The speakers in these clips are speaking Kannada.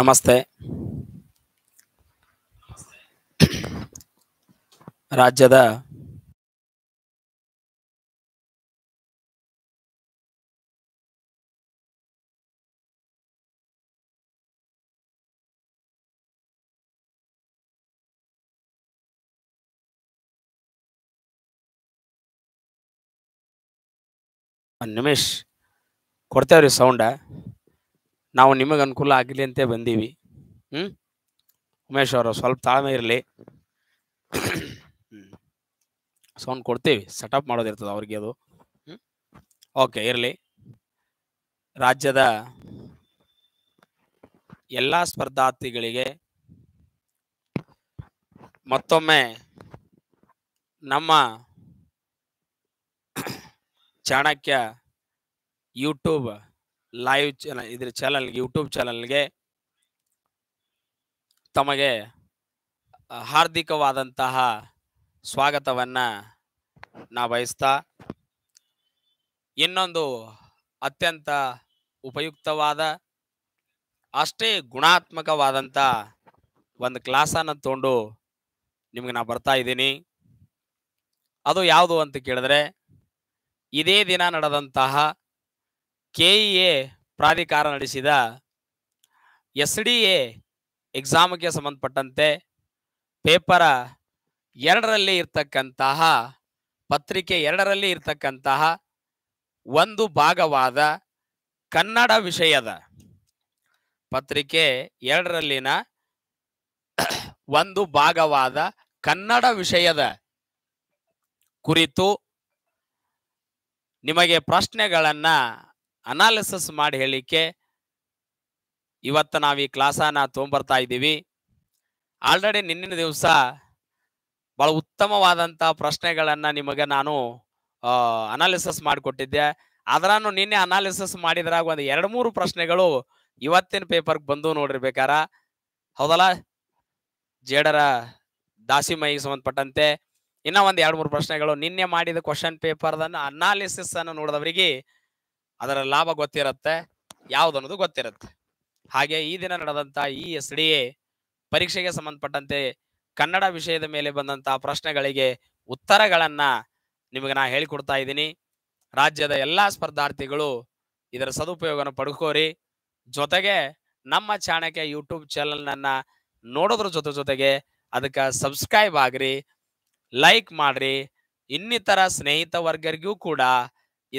ನಮಸ್ತೆ ರಾಜ್ಯದ ನಿಮೇಶ್ ಕೊಡ್ತೇವ್ರಿ ಸೌಂಡ ನಾವು ನಿಮಗೆ ಅನುಕೂಲ ಆಗಲಿ ಅಂತ ಬಂದೀವಿ ಹ್ಞೂ ಉಮೇಶ್ ಅವರು ಸ್ವಲ್ಪ ತಾಳ್ಮೆ ಇರಲಿ ಸೌಂಡ್ ಕೊಡ್ತೀವಿ ಸೆಟಪ್ ಮಾಡೋದಿರ್ತದೆ ಅವ್ರಿಗೆ ಅದು ಓಕೆ ಇರಲಿ ರಾಜ್ಯದ ಎಲ್ಲ ಸ್ಪರ್ಧಾರ್ಥಿಗಳಿಗೆ ಮತ್ತೊಮ್ಮೆ ನಮ್ಮ ಚಾಣಕ್ಯ ಯೂಟ್ಯೂಬ್ ಲೈವ್ ಚಾನಲ್ ಇದ್ರ ಚಾನಲ್ಗೆ ಯೂಟ್ಯೂಬ್ ಚಾನಲ್ಗೆ ತಮಗೆ ಹಾರ್ದಿಕವಾದಂತಹ ಸ್ವಾಗತವನ್ನು ನಾ ಬಯಸ್ತಾ ಇನ್ನೊಂದು ಅತ್ಯಂತ ಉಪಯುಕ್ತವಾದ ಅಷ್ಟೇ ಗುಣಾತ್ಮಕವಾದಂಥ ಒಂದು ಕ್ಲಾಸನ್ನು ತಗೊಂಡು ನಿಮಗೆ ನಾ ಬರ್ತಾ ಇದ್ದೀನಿ ಅದು ಯಾವುದು ಅಂತ ಕೇಳಿದ್ರೆ ಇದೇ ದಿನ ನಡೆದಂತಹ ಕೆಇಎ e ಪ್ರಾಧಿಕಾರ ನಡೆಸಿದ ಎಸ್ ಡಿ ಎ ಎಕ್ಸಾಮ್ಗೆ ಸಂಬಂಧಪಟ್ಟಂತೆ ಪೇಪರ ಎರಡರಲ್ಲಿ ಇರ್ತಕ್ಕಂತಹ ಪತ್ರಿಕೆ ಎರಡರಲ್ಲಿ ಇರ್ತಕ್ಕಂತಹ ಒಂದು ಭಾಗವಾದ ಕನ್ನಡ ವಿಷಯದ ಪತ್ರಿಕೆ ಎರಡರಲ್ಲಿನ ಒಂದು ಭಾಗವಾದ ಕನ್ನಡ ವಿಷಯದ ಕುರಿತು ನಿಮಗೆ ಪ್ರಶ್ನೆಗಳನ್ನು ಅನಾಲಿಸಿಸ್ ಮಾಡಿ ಹೇಳಲಿಕ್ಕೆ ಇವತ್ತು ನಾವು ಈ ಕ್ಲಾಸನ್ನು ತೊಗೊಂಬರ್ತಾ ಇದ್ದೀವಿ ಆಲ್ರೆಡಿ ನಿನ್ನಿನ ದಿವಸ ಭಾಳ ಉತ್ತಮವಾದಂಥ ಪ್ರಶ್ನೆಗಳನ್ನು ನಿಮಗೆ ನಾನು ಅನಾಲಿಸಿಸ್ ಮಾಡಿಕೊಟ್ಟಿದ್ದೆ ಅದರನ್ನು ನಿನ್ನೆ ಅನಾಲಿಸಿಸ್ ಮಾಡಿದ್ರಾಗ ಒಂದು ಎರಡು ಮೂರು ಪ್ರಶ್ನೆಗಳು ಇವತ್ತಿನ ಪೇಪರ್ಗೆ ಬಂದು ನೋಡಿರ್ಬೇಕಾರ ಹೌದಲ್ಲ ಜೇಡರ ಮೈಗೆ ಸಂಬಂಧಪಟ್ಟಂತೆ ಇನ್ನೂ ಒಂದು ಎರಡು ಮೂರು ಪ್ರಶ್ನೆಗಳು ನಿನ್ನೆ ಮಾಡಿದ ಕ್ವಶನ್ ಪೇಪರ್ದನ್ನು ಅನಾಲಿಸಿಸ್ ಅನ್ನು ನೋಡಿದವರಿಗೆ ಅದರ ಲಾಭ ಗೊತ್ತಿರುತ್ತೆ ಯಾವುದನ್ನೋದು ಗೊತ್ತಿರುತ್ತೆ ಹಾಗೆ ಈ ದಿನ ನಡೆದಂತ ಈ ಎಸ್ ಡಿ ಎ ಪರೀಕ್ಷೆಗೆ ಸಂಬಂಧಪಟ್ಟಂತೆ ಕನ್ನಡ ವಿಷಯದ ಮೇಲೆ ಬಂದಂತಹ ಪ್ರಶ್ನೆಗಳಿಗೆ ಉತ್ತರಗಳನ್ನ ನಿಮಗೆ ನಾ ಹೇಳಿಕೊಡ್ತಾ ಇದ್ದೀನಿ ರಾಜ್ಯದ ಎಲ್ಲಾ ಸ್ಪರ್ಧಾರ್ಥಿಗಳು ಇದರ ಸದುಪಯೋಗನ ಪಡ್ಕೋರಿ ಜೊತೆಗೆ ನಮ್ಮ ಚಾಣಕ್ಯ ಯೂಟ್ಯೂಬ್ ಚಾನಲ್ನನ್ನ ನೋಡೋದ್ರ ಜೊತೆ ಜೊತೆಗೆ ಅದಕ್ಕೆ ಸಬ್ಸ್ಕ್ರೈಬ್ ಆಗ್ರಿ ಲೈಕ್ ಮಾಡ್ರಿ ಇನ್ನಿತರ ಸ್ನೇಹಿತ ವರ್ಗರಿಗೂ ಕೂಡ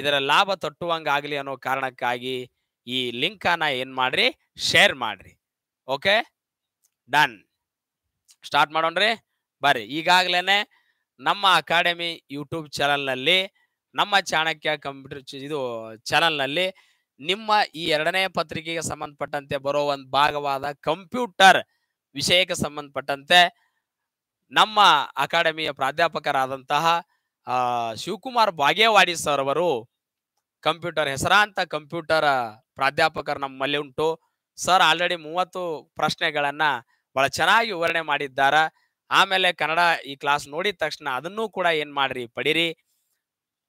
ಇದರ ಲಾಭ ತೊಟ್ಟುವಂಗಾಗಲಿ ಅನ್ನೋ ಕಾರಣಕ್ಕಾಗಿ ಈ ಲಿಂಕನ್ನು ಏನು ಮಾಡ್ರಿ ಶೇರ್ ಮಾಡ್ರಿ ಓಕೆ ಡನ್ ಸ್ಟಾರ್ಟ್ ಮಾಡೋಣ್ರಿ ಬರ್ರಿ ಈಗಾಗಲೇ ನಮ್ಮ ಅಕಾಡೆಮಿ ಯೂಟ್ಯೂಬ್ ಚಾನಲ್ನಲ್ಲಿ ನಮ್ಮ ಚಾಣಕ್ಯ ಕಂಪ್ಯೂಟರ್ ಇದು ಚಾನಲ್ನಲ್ಲಿ ನಿಮ್ಮ ಈ ಎರಡನೇ ಪತ್ರಿಕೆಗೆ ಸಂಬಂಧಪಟ್ಟಂತೆ ಬರೋ ಒಂದು ಭಾಗವಾದ ಕಂಪ್ಯೂಟರ್ ವಿಷಯಕ್ಕೆ ಸಂಬಂಧಪಟ್ಟಂತೆ ನಮ್ಮ ಅಕಾಡೆಮಿಯ ಪ್ರಾಧ್ಯಾಪಕರಾದಂತಹ ಆ ಶಿವಕುಮಾರ್ ಬಾಗೇವಾಡಿ ಸರ್ ಅವರು ಕಂಪ್ಯೂಟರ್ ಹೆಸರಾಂತ ಕಂಪ್ಯೂಟರ್ ಪ್ರಾಧ್ಯಾಪಕರು ನಮ್ಮಲ್ಲಿ ಉಂಟು ಸರ್ ಆಲ್ರೆಡಿ ಮೂವತ್ತು ಪ್ರಶ್ನೆಗಳನ್ನ ಬಹಳ ಚೆನ್ನಾಗಿ ವಿವರಣೆ ಮಾಡಿದ್ದಾರ ಆಮೇಲೆ ಕನ್ನಡ ಈ ಕ್ಲಾಸ್ ನೋಡಿದ ತಕ್ಷಣ ಅದನ್ನೂ ಕೂಡ ಏನ್ ಮಾಡ್ರಿ ಪಡೀರಿ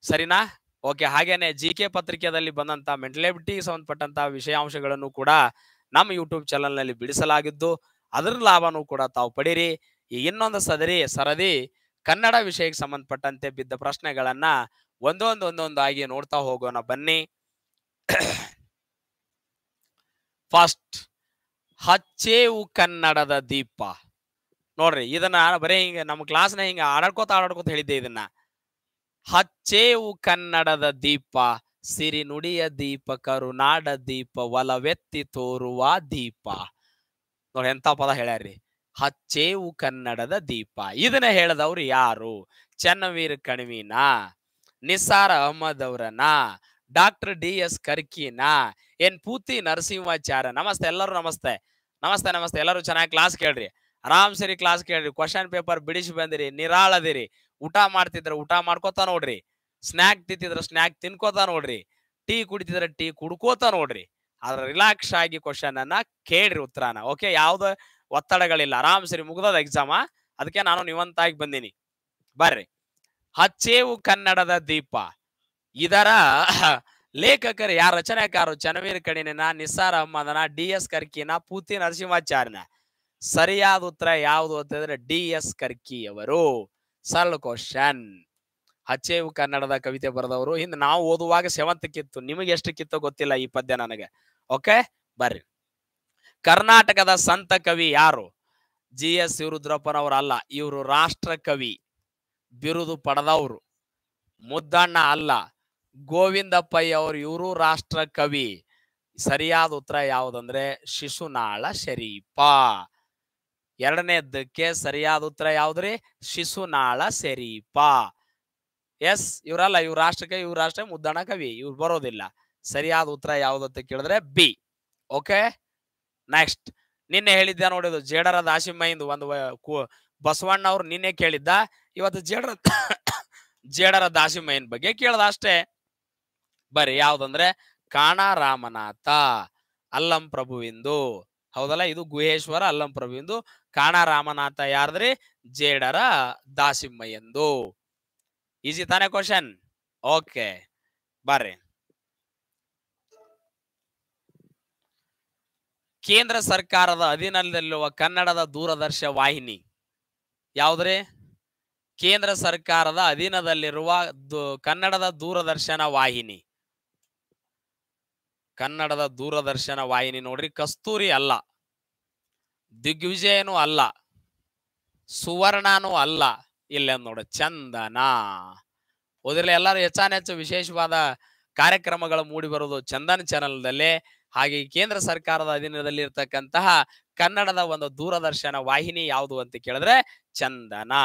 ಸರಿನಾ ಓಕೆ ಹಾಗೇನೆ ಜಿ ಕೆ ಪತ್ರಿಕೆಯಲ್ಲಿ ಬಂದಂತ ಮೆಂಟಲಿಟಿಗೆ ಸಂಬಂಧಪಟ್ಟಂತ ವಿಷಯಾಂಶಗಳನ್ನು ಕೂಡ ನಮ್ಮ ಯೂಟ್ಯೂಬ್ ಚಾನಲ್ನಲ್ಲಿ ಬಿಡಿಸಲಾಗಿದ್ದು ಅದರ ಲಾಭನೂ ಕೂಡ ತಾವು ಪಡೀರಿ ಇನ್ನೊಂದು ಸದರಿ ಸರದಿ ಕನ್ನಡ ವಿಷಯಕ್ಕೆ ಸಂಬಂಧಪಟ್ಟಂತೆ ಬಿದ್ದ ಪ್ರಶ್ನೆಗಳನ್ನ ಒಂದೊಂದು ಒಂದೊಂದು ಆಗಿ ನೋಡ್ತಾ ಹೋಗೋಣ ಬನ್ನಿ ಫಸ್ಟ್ ಹಚ್ಚೇವು ಕನ್ನಡದ ದೀಪ ನೋಡ್ರಿ ಇದನ್ನ ಬರೀ ಹಿಂಗ ನಮ್ಮ ಕ್ಲಾಸ್ನ ಹಿಂಗ ಆಡಾಡ್ಕೋತ ಆಡಾಡ್ಕೋತ ಹೇಳಿದ್ದೆ ಇದನ್ನ ಹಚ್ಚೇವು ಕನ್ನಡದ ದೀಪ ಸಿರಿ ನುಡಿಯ ದೀಪ ಕರುನಾಡ ದೀಪ ಒಲವೆತ್ತಿ ತೋರುವ ದೀಪ ನೋಡಿ ಎಂತ ಪದ ಹೇಳ್ಯಾರ್ರಿ ಹಚ್ಚೇವು ಕನ್ನಡದ ದೀಪ ಇದನ್ನ ಹೇಳದವ್ರು ಯಾರು ಚನ್ನವೀರ್ ಕಣಿವಿನ ನಿಸಾರ್ ಅಹಮದ್ ಅವರನ್ನ ಡಾಕ್ಟರ್ ಡಿ ಎಸ್ ಕರ್ಕಿನ ಏನ್ ಪೂತಿ ನರಸಿಂಹಾಚಾರ ನಮಸ್ತೆ ಎಲ್ಲರೂ ನಮಸ್ತೆ ನಮಸ್ತೆ ನಮಸ್ತೆ ಎಲ್ಲರೂ ಚೆನ್ನಾಗಿ ಕ್ಲಾಸ್ ಕೇಳ್ರಿ ಆರಾಮ್ ಸರಿ ಕ್ಲಾಸ್ ಕೇಳ್ರಿ ಕ್ವಶನ್ ಪೇಪರ್ ಬಿಡಿಸಿ ಬಂದಿರಿ ನಿರಾಳದಿರಿ ಊಟ ಮಾಡ್ತಿದ್ರ ಊಟ ಮಾಡ್ಕೋತ ನೋಡ್ರಿ ಸ್ನ್ಯಾಕ್ ತಿಂತಿದ್ರೆ ಸ್ನ್ಯಾಕ್ ತಿನ್ಕೋತ ನೋಡ್ರಿ ಟೀ ಕುಡಿತಿದ್ರೆ ಟೀ ಕುಡ್ಕೋತ ನೋಡ್ರಿ ಅದ್ರ ರಿಲ್ಯಾಕ್ಸ್ ಆಗಿ ಕ್ವಶನ್ ಅನ್ನ ಕೇಳ್ರಿ ಉತ್ತರನ ಓಕೆ ಯಾವ್ದು ಒತ್ತಡಗಳಿಲ್ಲ ಆರಾಮ್ ಸರಿ ಮುಗ್ದದ ಎಕ್ಸಾಮ ಅದಕ್ಕೆ ನಾನು ನಿವಂತಾಗಿ ಬಂದೀನಿ ಬರ್ರಿ ಹಚ್ಚೇವು ಕನ್ನಡದ ದೀಪ ಇದರ ಲೇಖಕರು ಯಾರ ರಚನೆಕಾರರು ಚನವೀರ್ ಕಣಿನ ನಿಸಾರ್ ಅಹ್ಮದನ ಡಿ ಎಸ್ ಕರ್ಕಿನ ಪೂತಿ ನರಸಿಂಹಾಚಾರ್ಯನ ಸರಿಯಾದ ಉತ್ತರ ಯಾವುದು ಅಂತಂದ್ರೆ ಡಿ ಎಸ್ ಕರ್ಕಿ ಅವರು ಸರಳ ಕ್ವಶನ್ ಹಚ್ಚೇವು ಕನ್ನಡದ ಕವಿತೆ ಬರೆದವರು ಹಿಂದ ನಾವು ಓದುವಾಗ ಸೆವೆಂತ್ ಕಿತ್ತು ನಿಮಗೆ ಎಷ್ಟು ಕಿತ್ತೋ ಗೊತ್ತಿಲ್ಲ ಈ ಪದ್ಯ ನನಗೆ ಓಕೆ ಬರ್ರಿ ಕರ್ನಾಟಕದ ಸಂತ ಕವಿ ಯಾರು ಜಿ ಎಸ್ ಅಲ್ಲ ಇವರು ರಾಷ್ಟ್ರ ಕವಿ ಬಿರುದು ಪಡೆದವರು ಮುದ್ದಣ್ಣ ಅಲ್ಲ ಗೋವಿಂದಪ್ಪಯ್ಯ ಅವರು ಇವರು ರಾಷ್ಟ್ರ ಕವಿ ಸರಿಯಾದ ಉತ್ತರ ಯಾವುದಂದ್ರೆ ಶಿಶುನಾಳ ಶರೀಪ ಎರಡನೇದಕ್ಕೆ ಸರಿಯಾದ ಉತ್ತರ ಯಾವ್ದ್ರಿ ಶಿಶುನಾಳ ಶರೀಪ ಎಸ್ ಇವರಲ್ಲ ರಾಷ್ಟ್ರ ಕವಿ ಇವ್ರ ರಾಷ್ಟ್ರ ಮುದ್ದಣ್ಣ ಕವಿ ಇವ್ರು ಬರೋದಿಲ್ಲ ಸರಿಯಾದ ಉತ್ತರ ಯಾವ್ದತ್ತ ಕೇಳಿದ್ರೆ ಬಿ ಓಕೆ ನೆಕ್ಸ್ಟ್ ನಿನ್ನೆ ಹೇಳಿದ್ದೆ ನೋಡಿದು ಜೇಡರ ದಾಸಿಮೈಂದು ಒಂದು ಬಸವಣ್ಣ ಅವ್ರು ನಿನ್ನೆ ಕೇಳಿದ್ದ ಇವತ್ತು ಜೇಡರ ಜೇಡರ ದಾಸಿಮ್ಮಯ್ಯನ ಬಗ್ಗೆ ಕೇಳ್ದ ಅಷ್ಟೇ ಬರ್ರಿ ಯಾವ್ದಂದ್ರೆ ಕಾಣ ರಾಮನಾಥ ಅಲ್ಲಂ ಪ್ರಭುವಿಂದು ಹೌದಲ್ಲ ಇದು ಗುಹೇಶ್ವರ ಅಲ್ಲಂ ಪ್ರಭುವಿಂದು ಕಾಣ ರಾಮನಾಥ ಯಾರದ್ರಿ ಜೇಡರ ದಾಸಿಮ್ಮಯ್ಯಂದು ಈಸಿ ತಾನೇ ಕ್ವಶನ್ ಓಕೆ ಬರ್ರಿ ಕೇಂದ್ರ ಸರ್ಕಾರದ ಅಧೀನದಲ್ಲಿರುವ ಕನ್ನಡದ ದೂರದರ್ಶ ವಾಹಿನಿ ಯಾವುದ್ರೆ ಕೇಂದ್ರ ಸರ್ಕಾರದ ಅಧೀನದಲ್ಲಿರುವ ಕನ್ನಡದ ದೂರದರ್ಶನ ವಾಹಿನಿ ಕನ್ನಡದ ದೂರದರ್ಶನ ವಾಹಿನಿ ನೋಡ್ರಿ ಕಸ್ತೂರಿ ಅಲ್ಲ ದಿಗ್ವಿಜಯನೂ ಅಲ್ಲ ಸುವರ್ಣನೂ ಅಲ್ಲ ಇಲ್ಲ ನೋಡ ಚಂದನ ಓದಿರ್ಲಿ ಎಲ್ಲರೂ ಹೆಚ್ಚಾನೆಚ್ಚು ವಿಶೇಷವಾದ ಕಾರ್ಯಕ್ರಮಗಳು ಮೂಡಿ ಬರುವುದು ಚಂದನ್ ಚಾನಲ್ದಲ್ಲೇ ಹಾಗೆ ಕೇಂದ್ರ ಸರ್ಕಾರದ ಅಧೀನದಲ್ಲಿ ಇರ್ತಕ್ಕಂತಹ ಕನ್ನಡದ ಒಂದು ದೂರದರ್ಶನ ವಾಹಿನಿ ಯಾವುದು ಅಂತ ಕೇಳಿದ್ರೆ ಚಂದನ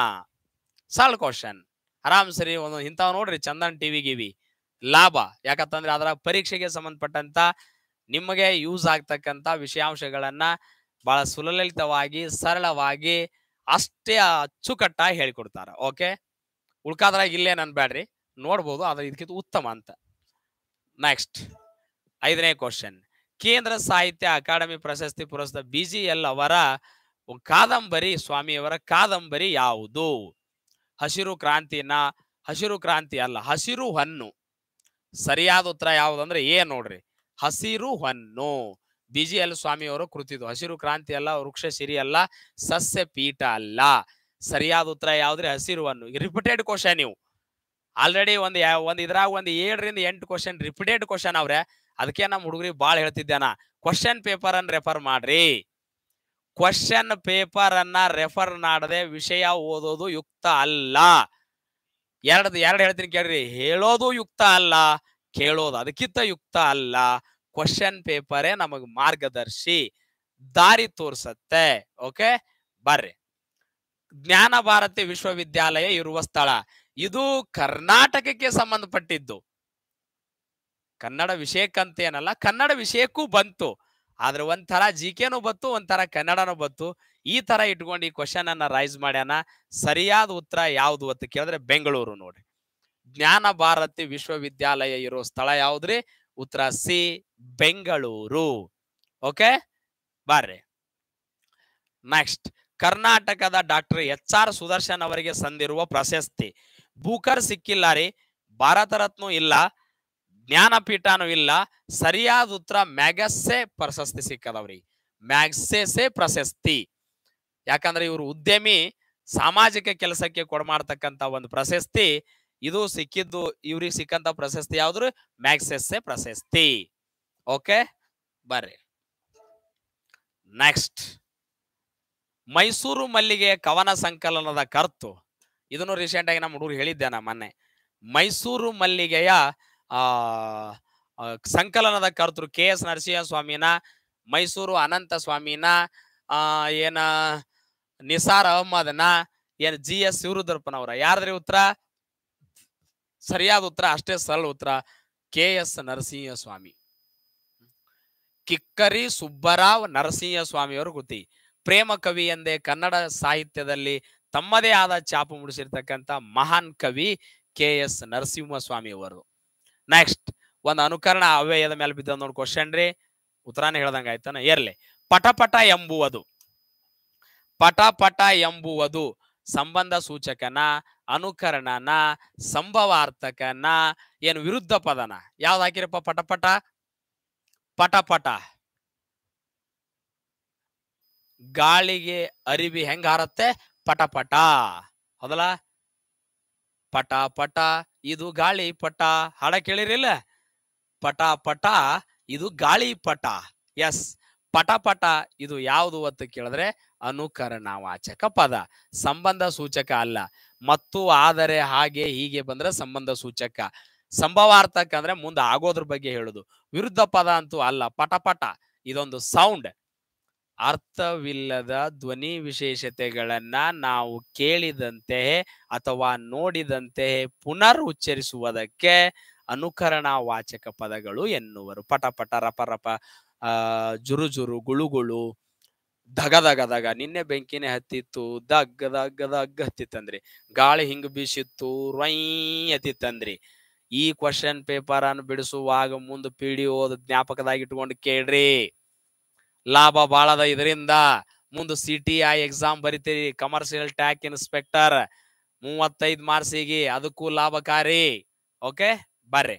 ಸಾಲ್ ಕ್ವಶನ್ ಆರಾಮ್ ಸರಿ ಒಂದು ಇಂಥವ್ ನೋಡ್ರಿ ಚಂದನ್ ಟಿವಿ ಗಿವಿ ಲಾಭ ಯಾಕಂತಂದ್ರೆ ಅದರ ಪರೀಕ್ಷೆಗೆ ಸಂಬಂಧಪಟ್ಟಂತ ನಿಮಗೆ ಯೂಸ್ ಆಗ್ತಕ್ಕಂತ ವಿಷಯಾಂಶಗಳನ್ನ ಬಹಳ ಸುಲಲಿತವಾಗಿ ಸರಳವಾಗಿ ಅಷ್ಟೇ ಅಚ್ಚುಕಟ್ಟಾಗಿ ಹೇಳಿಕೊಡ್ತಾರ ಓಕೆ ಉಳ್ಕಾದ್ರಾಗ ಇಲ್ಲೇ ನನ್ ಬ್ಯಾಡ್ರಿ ನೋಡ್ಬೋದು ಆದ್ರೆ ಇದಕ್ಕಿಂತ ಉತ್ತಮ ಅಂತ ನೆಕ್ಸ್ಟ್ ಐದನೇ ಕ್ವಶನ್ ಕೇಂದ್ರ ಸಾಹಿತ್ಯ ಅಕಾಡೆಮಿ ಪ್ರಶಸ್ತಿ ಪುರಸ್ಕೃತ ಬಿ ಜಿ ಎಲ್ ಅವರ ಕಾದಂಬರಿ ಸ್ವಾಮಿಯವರ ಕಾದಂಬರಿ ಯಾವುದು ಹಸಿರು ಕ್ರಾಂತಿನ ಹಸಿರು ಕ್ರಾಂತಿ ಅಲ್ಲ ಹಸಿರು ಹಣ್ಣು ಸರಿಯಾದ ಉತ್ತರ ಯಾವುದಂದ್ರೆ ಏನ್ ನೋಡ್ರಿ ಹಸಿರು ಹಣ್ಣು ಬಿ ಜಿ ಎಲ್ ಸ್ವಾಮಿಯವರು ಕೃತಿದು ಹಸಿರು ಕ್ರಾಂತಿ ಅಲ್ಲ ವೃಕ್ಷ ಸಿರಿ ಅಲ್ಲ ಸಸ್ಯ ಪೀಠ ಅಲ್ಲ ಸರಿಯಾದ ಉತ್ತರ ಯಾವ್ದ್ರೆ ಹಸಿರು ಹಣ್ಣು ರಿಪೀಟೆಡ್ ಕ್ವಶನ್ ನೀವು ಆಲ್ರೆಡಿ ಒಂದು ಯಾವ ಒಂದು ಇದ್ರಾಗ ಒಂದು ಏಳರಿಂದ ಎಂಟು ಕ್ವಶನ್ ರಿಪೀಟೆಡ್ ಕ್ವಶನ್ ಅವ್ರೆ ಅದಕ್ಕೆ ನಮ್ಮ ಹುಡುಗರಿಗೆ ಭಾಳ ಹೇಳ್ತಿದ್ದೇನ ಕ್ವಶನ್ ಪೇಪರ್ ಅನ್ನು ರೆಫರ್ ಮಾಡ್ರಿ ಕ್ವಶನ್ ಪೇಪರ್ ಅನ್ನ ರೆಫರ್ ಮಾಡದೆ ವಿಷಯ ಓದೋದು ಯುಕ್ತ ಅಲ್ಲ ಎರಡು ಎರಡು ಹೇಳ್ತೀನಿ ಕೇಳ್ರಿ ಹೇಳೋದು ಯುಕ್ತ ಅಲ್ಲ ಕೇಳೋದು ಅದಕ್ಕಿಂತ ಯುಕ್ತ ಅಲ್ಲ ಕ್ವಶನ್ ಪೇಪರೇ ನಮಗೆ ಮಾರ್ಗದರ್ಶಿ ದಾರಿ ತೋರಿಸತ್ತೆ ಓಕೆ ಬರ್ರಿ ಜ್ಞಾನ ಭಾರತಿ ವಿಶ್ವವಿದ್ಯಾಲಯ ಇರುವ ಸ್ಥಳ ಇದು ಕರ್ನಾಟಕಕ್ಕೆ ಸಂಬಂಧಪಟ್ಟಿದ್ದು ಕನ್ನಡ ವಿಷಯಕ್ಕಂತೇನಲ್ಲ ಕನ್ನಡ ವಿಷಯಕ್ಕೂ ಬಂತು ಆದ್ರೆ ಒಂಥರ ಜಿ ಕೆನೂ ಬಂತು ಒಂಥರ ಕನ್ನಡನೂ ಬಂತು ಈ ತರ ಇಟ್ಕೊಂಡು ಈ ಕ್ವಶನ್ ಅನ್ನ ರೈಸ್ ಮಾಡ್ಯಾನ ಸರಿಯಾದ ಉತ್ತರ ಯಾವ್ದು ಅಂತ ಕೇಳಿದ್ರೆ ಬೆಂಗಳೂರು ನೋಡಿ ಜ್ಞಾನ ಭಾರತಿ ವಿಶ್ವವಿದ್ಯಾಲಯ ಇರೋ ಸ್ಥಳ ಯಾವ್ದ್ರಿ ಉತ್ತರ ಸಿ ಬೆಂಗಳೂರು ಓಕೆ ಬಾರ್ರಿ ನೆಕ್ಸ್ಟ್ ಕರ್ನಾಟಕದ ಡಾಕ್ಟರ್ ಎಚ್ ಆರ್ ಸುದರ್ಶನ್ ಅವರಿಗೆ ಸಂದಿರುವ ಪ್ರಶಸ್ತಿ ಬೂಕರ್ ಸಿಕ್ಕಿಲ್ಲ ರೀ ಭಾರತ ರತ್ನ ಇಲ್ಲ ಜ್ಞಾನಪೀಠನೂ ಇಲ್ಲ ಸರಿಯಾದ ಉತ್ತರ ಮ್ಯಾಗಸ್ಸೆ ಪ್ರಶಸ್ತಿ ಸಿಕ್ಕದವ್ರಿಗೆ ಮ್ಯಾಗ್ಸೆಸೆ ಪ್ರಶಸ್ತಿ ಯಾಕಂದ್ರೆ ಇವರು ಉದ್ಯಮಿ ಸಾಮಾಜಿಕ ಕೆಲಸಕ್ಕೆ ಕೊಡಮಾಡ್ತಕ್ಕಂತ ಒಂದು ಪ್ರಶಸ್ತಿ ಇದು ಸಿಕ್ಕಿದ್ದು ಇವ್ರಿಗೆ ಸಿಕ್ಕಂತ ಪ್ರಶಸ್ತಿ ಯಾವ್ದು ಮ್ಯಾಗ್ಸೆಸ್ಸೆ ಪ್ರಶಸ್ತಿ ಓಕೆ ಬರ್ರಿ ನೆಕ್ಸ್ಟ್ ಮೈಸೂರು ಮಲ್ಲಿಗೆ ಕವನ ಸಂಕಲನದ ಕರ್ತು ಇದನ್ನು ರೀಸೆಂಟ್ ಆಗಿ ನಮ್ಮ ಹುಡುಗರು ಹೇಳಿದ್ದೆ ನಾ ಮೊನ್ನೆ ಮೈಸೂರು ಮಲ್ಲಿಗೆಯ ಆ ಸಂಕಲನದ ಕರ್ತರು ಕೆ ಎಸ್ ನರಸಿಂಹ ಸ್ವಾಮಿನ ಮೈಸೂರು ಅನಂತ ಸ್ವಾಮಿನ ಏನ ನಿಸಾರ್ ಅಹಮದ್ನ ಏನ್ ಜಿ ಎಸ್ ಶಿವರುದ್ರಪ್ಪನವರ ಯಾರ್ದ್ರಿ ಉತ್ತರ ಸರಿಯಾದ ಉತ್ತರ ಅಷ್ಟೇ ಸರಳ ಉತ್ತರ ಕೆ ಎಸ್ ನರಸಿಂಹ ಸ್ವಾಮಿ ಕಿಕ್ಕರಿ ಸುಬ್ಬರಾವ್ ನರಸಿಂಹ ಸ್ವಾಮಿಯವರು ಕೃತಿ ಪ್ರೇಮ ಕವಿ ಎಂದೇ ಕನ್ನಡ ಸಾಹಿತ್ಯದಲ್ಲಿ ತಮ್ಮದೇ ಆದ ಛಾಪು ಮುಡಿಸಿರ್ತಕ್ಕಂಥ ಮಹಾನ್ ಕವಿ ಕೆ ಎಸ್ ಅವರು ನೆಕ್ಸ್ಟ್ ಒಂದು ಅನುಕರಣ ಅವ್ಯಯದ ಮೇಲೆ ಬಿದ್ದ ನೋಡಿ ಕ್ವಶನ್ ರೀ ಉತ್ತರಾನೇ ಹೇಳ್ದಂಗೆ ಆಯ್ತಾನ ಇರ್ಲಿ ಪಟಪಟ ಎಂಬುವುದು ಪಟಪಟ ಎಂಬುವುದು ಸಂಬಂಧ ಸೂಚಕನ ಅನುಕರಣನ ಸಂಭವಾರ್ಥಕನ ಏನು ವಿರುದ್ಧ ಪದನ ಯಾವ್ದು ಹಾಕಿರಪ್ಪ ಪಟಪಟ ಪಟಪಟ ಗಾಳಿಗೆ ಅರಿವಿ ಹೆಂಗ ಹಾರತ್ತೆ ಪಟಪಟ ಹೌದಲ್ಲ ಪಟ ಪಟ ಇದು ಗಾಳಿ ಪಟ ಹಾಡ ಕೇಳಿರಿಲ್ಲ ಪಟ ಪಟ ಇದು ಗಾಳಿ ಪಟ ಎಸ್ ಪಟ ಪಟ ಇದು ಯಾವುದು ಅಂತ ಕೇಳಿದ್ರೆ ವಾಚಕ ಪದ ಸಂಬಂಧ ಸೂಚಕ ಅಲ್ಲ ಮತ್ತು ಆದರೆ ಹಾಗೆ ಹೀಗೆ ಬಂದ್ರೆ ಸಂಬಂಧ ಸೂಚಕ ಸಂಭವಾರ್ಥಕ ಅಂದ್ರೆ ಮುಂದೆ ಆಗೋದ್ರ ಬಗ್ಗೆ ಹೇಳುದು ವಿರುದ್ಧ ಪದ ಅಂತೂ ಅಲ್ಲ ಪಟಪಟ ಇದೊಂದು ಸೌಂಡ್ ಅರ್ಥವಿಲ್ಲದ ಧ್ವನಿ ವಿಶೇಷತೆಗಳನ್ನ ನಾವು ಕೇಳಿದಂತೆ ಅಥವಾ ನೋಡಿದಂತೆ ಪುನರ್ ಉಚ್ಚರಿಸುವುದಕ್ಕೆ ಅನುಕರಣ ವಾಚಕ ಪದಗಳು ಎನ್ನುವರು ಪಟ ಪಟ ರಪ ರಪ ಜುರು ಜುರು ಗುಳುಗುಳು ಧಗ ಧಗ ಧಗ ನಿನ್ನೆ ಬೆಂಕಿನೇ ಹತ್ತಿತ್ತು ದಗ್ಗ ದಗ್ಗ ದಗ್ಗ ಹತ್ತಿತ್ತಂದ್ರಿ ಗಾಳಿ ಹಿಂಗ್ ಬೀಸಿತ್ತು ರೈ ಹತ್ತಿತ್ತಂದ್ರಿ ಈ ಕ್ವಶನ್ ಪೇಪರ್ ಅನ್ನು ಬಿಡಿಸುವಾಗ ಮುಂದೆ ಪಿ ಡಿ ಓದ ಜ್ಞಾಪಕದಾಗಿ ಇಟ್ಕೊಂಡು ಕೇಳ್ರಿ ಲಾಭ ಬಾಳದ ಇದರಿಂದ ಮುಂದೆ ಸಿ ಟಿ ಐ ಎಕ್ಸಾಮ್ ಬರಿತೀರಿ ಕಮರ್ಷಿಯಲ್ ಟ್ಯಾಕ್ ಇನ್ಸ್ಪೆಕ್ಟರ್ ಮೂವತ್ತೈದು ಮಾರ್ಸಿಗೆ ಅದಕ್ಕೂ ಲಾಭಕಾರಿ ಓಕೆ ಬರ್ರಿ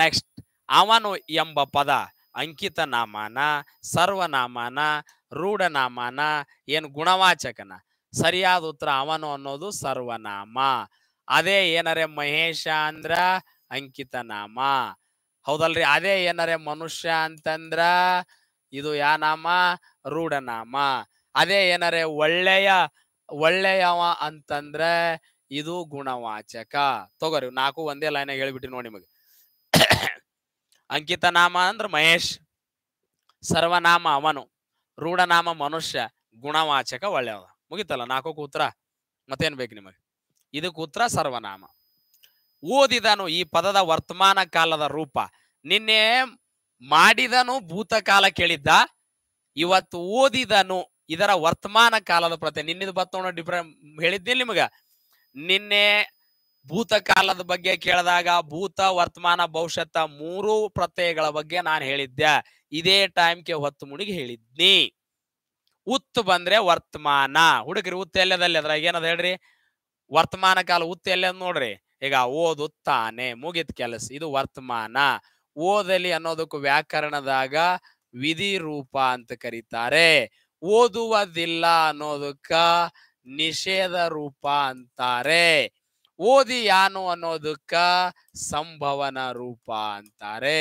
ನೆಕ್ಸ್ಟ್ ಅವನು ಎಂಬ ಪದ ಅಂಕಿತ ನಾಮಾನ ಸರ್ವನಾಮಾನ ರೂಢನಾಮಾನ ಏನು ಗುಣವಾಚಕನ ಸರಿಯಾದ ಉತ್ತರ ಅವನು ಅನ್ನೋದು ಸರ್ವನಾಮ ಅದೇ ಏನರೆ ಮಹೇಶ ಅಂದ್ರ ಅಂಕಿತ ನಾಮ ಹೌದಲ್ರಿ ಅದೇ ಏನರೆ ಮನುಷ್ಯ ಅಂತಂದ್ರ ಇದು ಯಾ ನಾಮ ರೂಢನಾಮ ಅದೇ ಏನರೆ ಒಳ್ಳೆಯ ಒಳ್ಳೆಯವ ಅಂತಂದ್ರೆ ಇದು ಗುಣವಾಚಕ ತಗೋರಿ ನಾಲ್ಕು ಒಂದೇ ಲೈನ್ ಹೇಳ್ಬಿಟ್ಟು ನೋಡಿ ನಿಮಗೆ ಅಂಕಿತ ನಾಮ ಅಂದ್ರೆ ಮಹೇಶ್ ಸರ್ವನಾಮ ಅವನು ರೂಢನಾಮ ಮನುಷ್ಯ ಗುಣವಾಚಕ ಒಳ್ಳೆಯವ ಮುಗಿತಲ್ಲ ನಾಲ್ಕು ಕೂತ್ರ ಮತ್ತೇನ್ ಬೇಕು ನಿಮಗೆ ಇದಕ್ಕೆ ಉತ್ತರ ಸರ್ವನಾಮ ಓದಿದನು ಈ ಪದದ ವರ್ತಮಾನ ಕಾಲದ ರೂಪ ನಿನ್ನೆ ಮಾಡಿದನು ಭೂತಕಾಲ ಕೇಳಿದ್ದ ಇವತ್ತು ಓದಿದನು ಇದರ ವರ್ತಮಾನ ಕಾಲದ ಪ್ರತಿ ನಿನ್ನದು ಬತ್ತೋಣ ಡಿಫ್ರೆ ಹೇಳಿದ್ದೆ ನಿಮಗ ನಿನ್ನೆ ಭೂತಕಾಲದ ಬಗ್ಗೆ ಕೇಳಿದಾಗ ಭೂತ ವರ್ತಮಾನ ಭವಿಷ್ಯತ ಮೂರು ಪ್ರತ್ಯಯಗಳ ಬಗ್ಗೆ ನಾನು ಹೇಳಿದ್ದೆ ಇದೇ ಟೈಮ್ಗೆ ಹೊತ್ತು ಮುಡಿಗೆ ಹೇಳಿದ್ನಿ ಉತ್ತು ಬಂದ್ರೆ ವರ್ತಮಾನ ಹುಡುಗ್ರಿ ಉತ್ತು ಎಲ್ಲದಲ್ಲಿ ಅದ್ರಾಗ ಏನದ ಹೇಳ್ರಿ ವರ್ತಮಾನ ಕಾಲ ಉತ್ತು ಎಲ್ಲ ನೋಡ್ರಿ ಈಗ ಓದುತ್ತಾನೆ ಮುಗಿದ ಕೆಲಸ ಇದು ವರ್ತಮಾನ ಓದಲಿ ಅನ್ನೋದಕ್ಕೂ ವ್ಯಾಕರಣದಾಗ ವಿಧಿ ರೂಪ ಅಂತ ಕರೀತಾರೆ ಓದುವುದಿಲ್ಲ ಅನ್ನೋದಕ್ಕ ನಿಷೇಧ ರೂಪ ಅಂತಾರೆ ಓದಿ ಯಾನು ಅನ್ನೋದಕ್ಕ ಸಂಭವನ ರೂಪ ಅಂತಾರೆ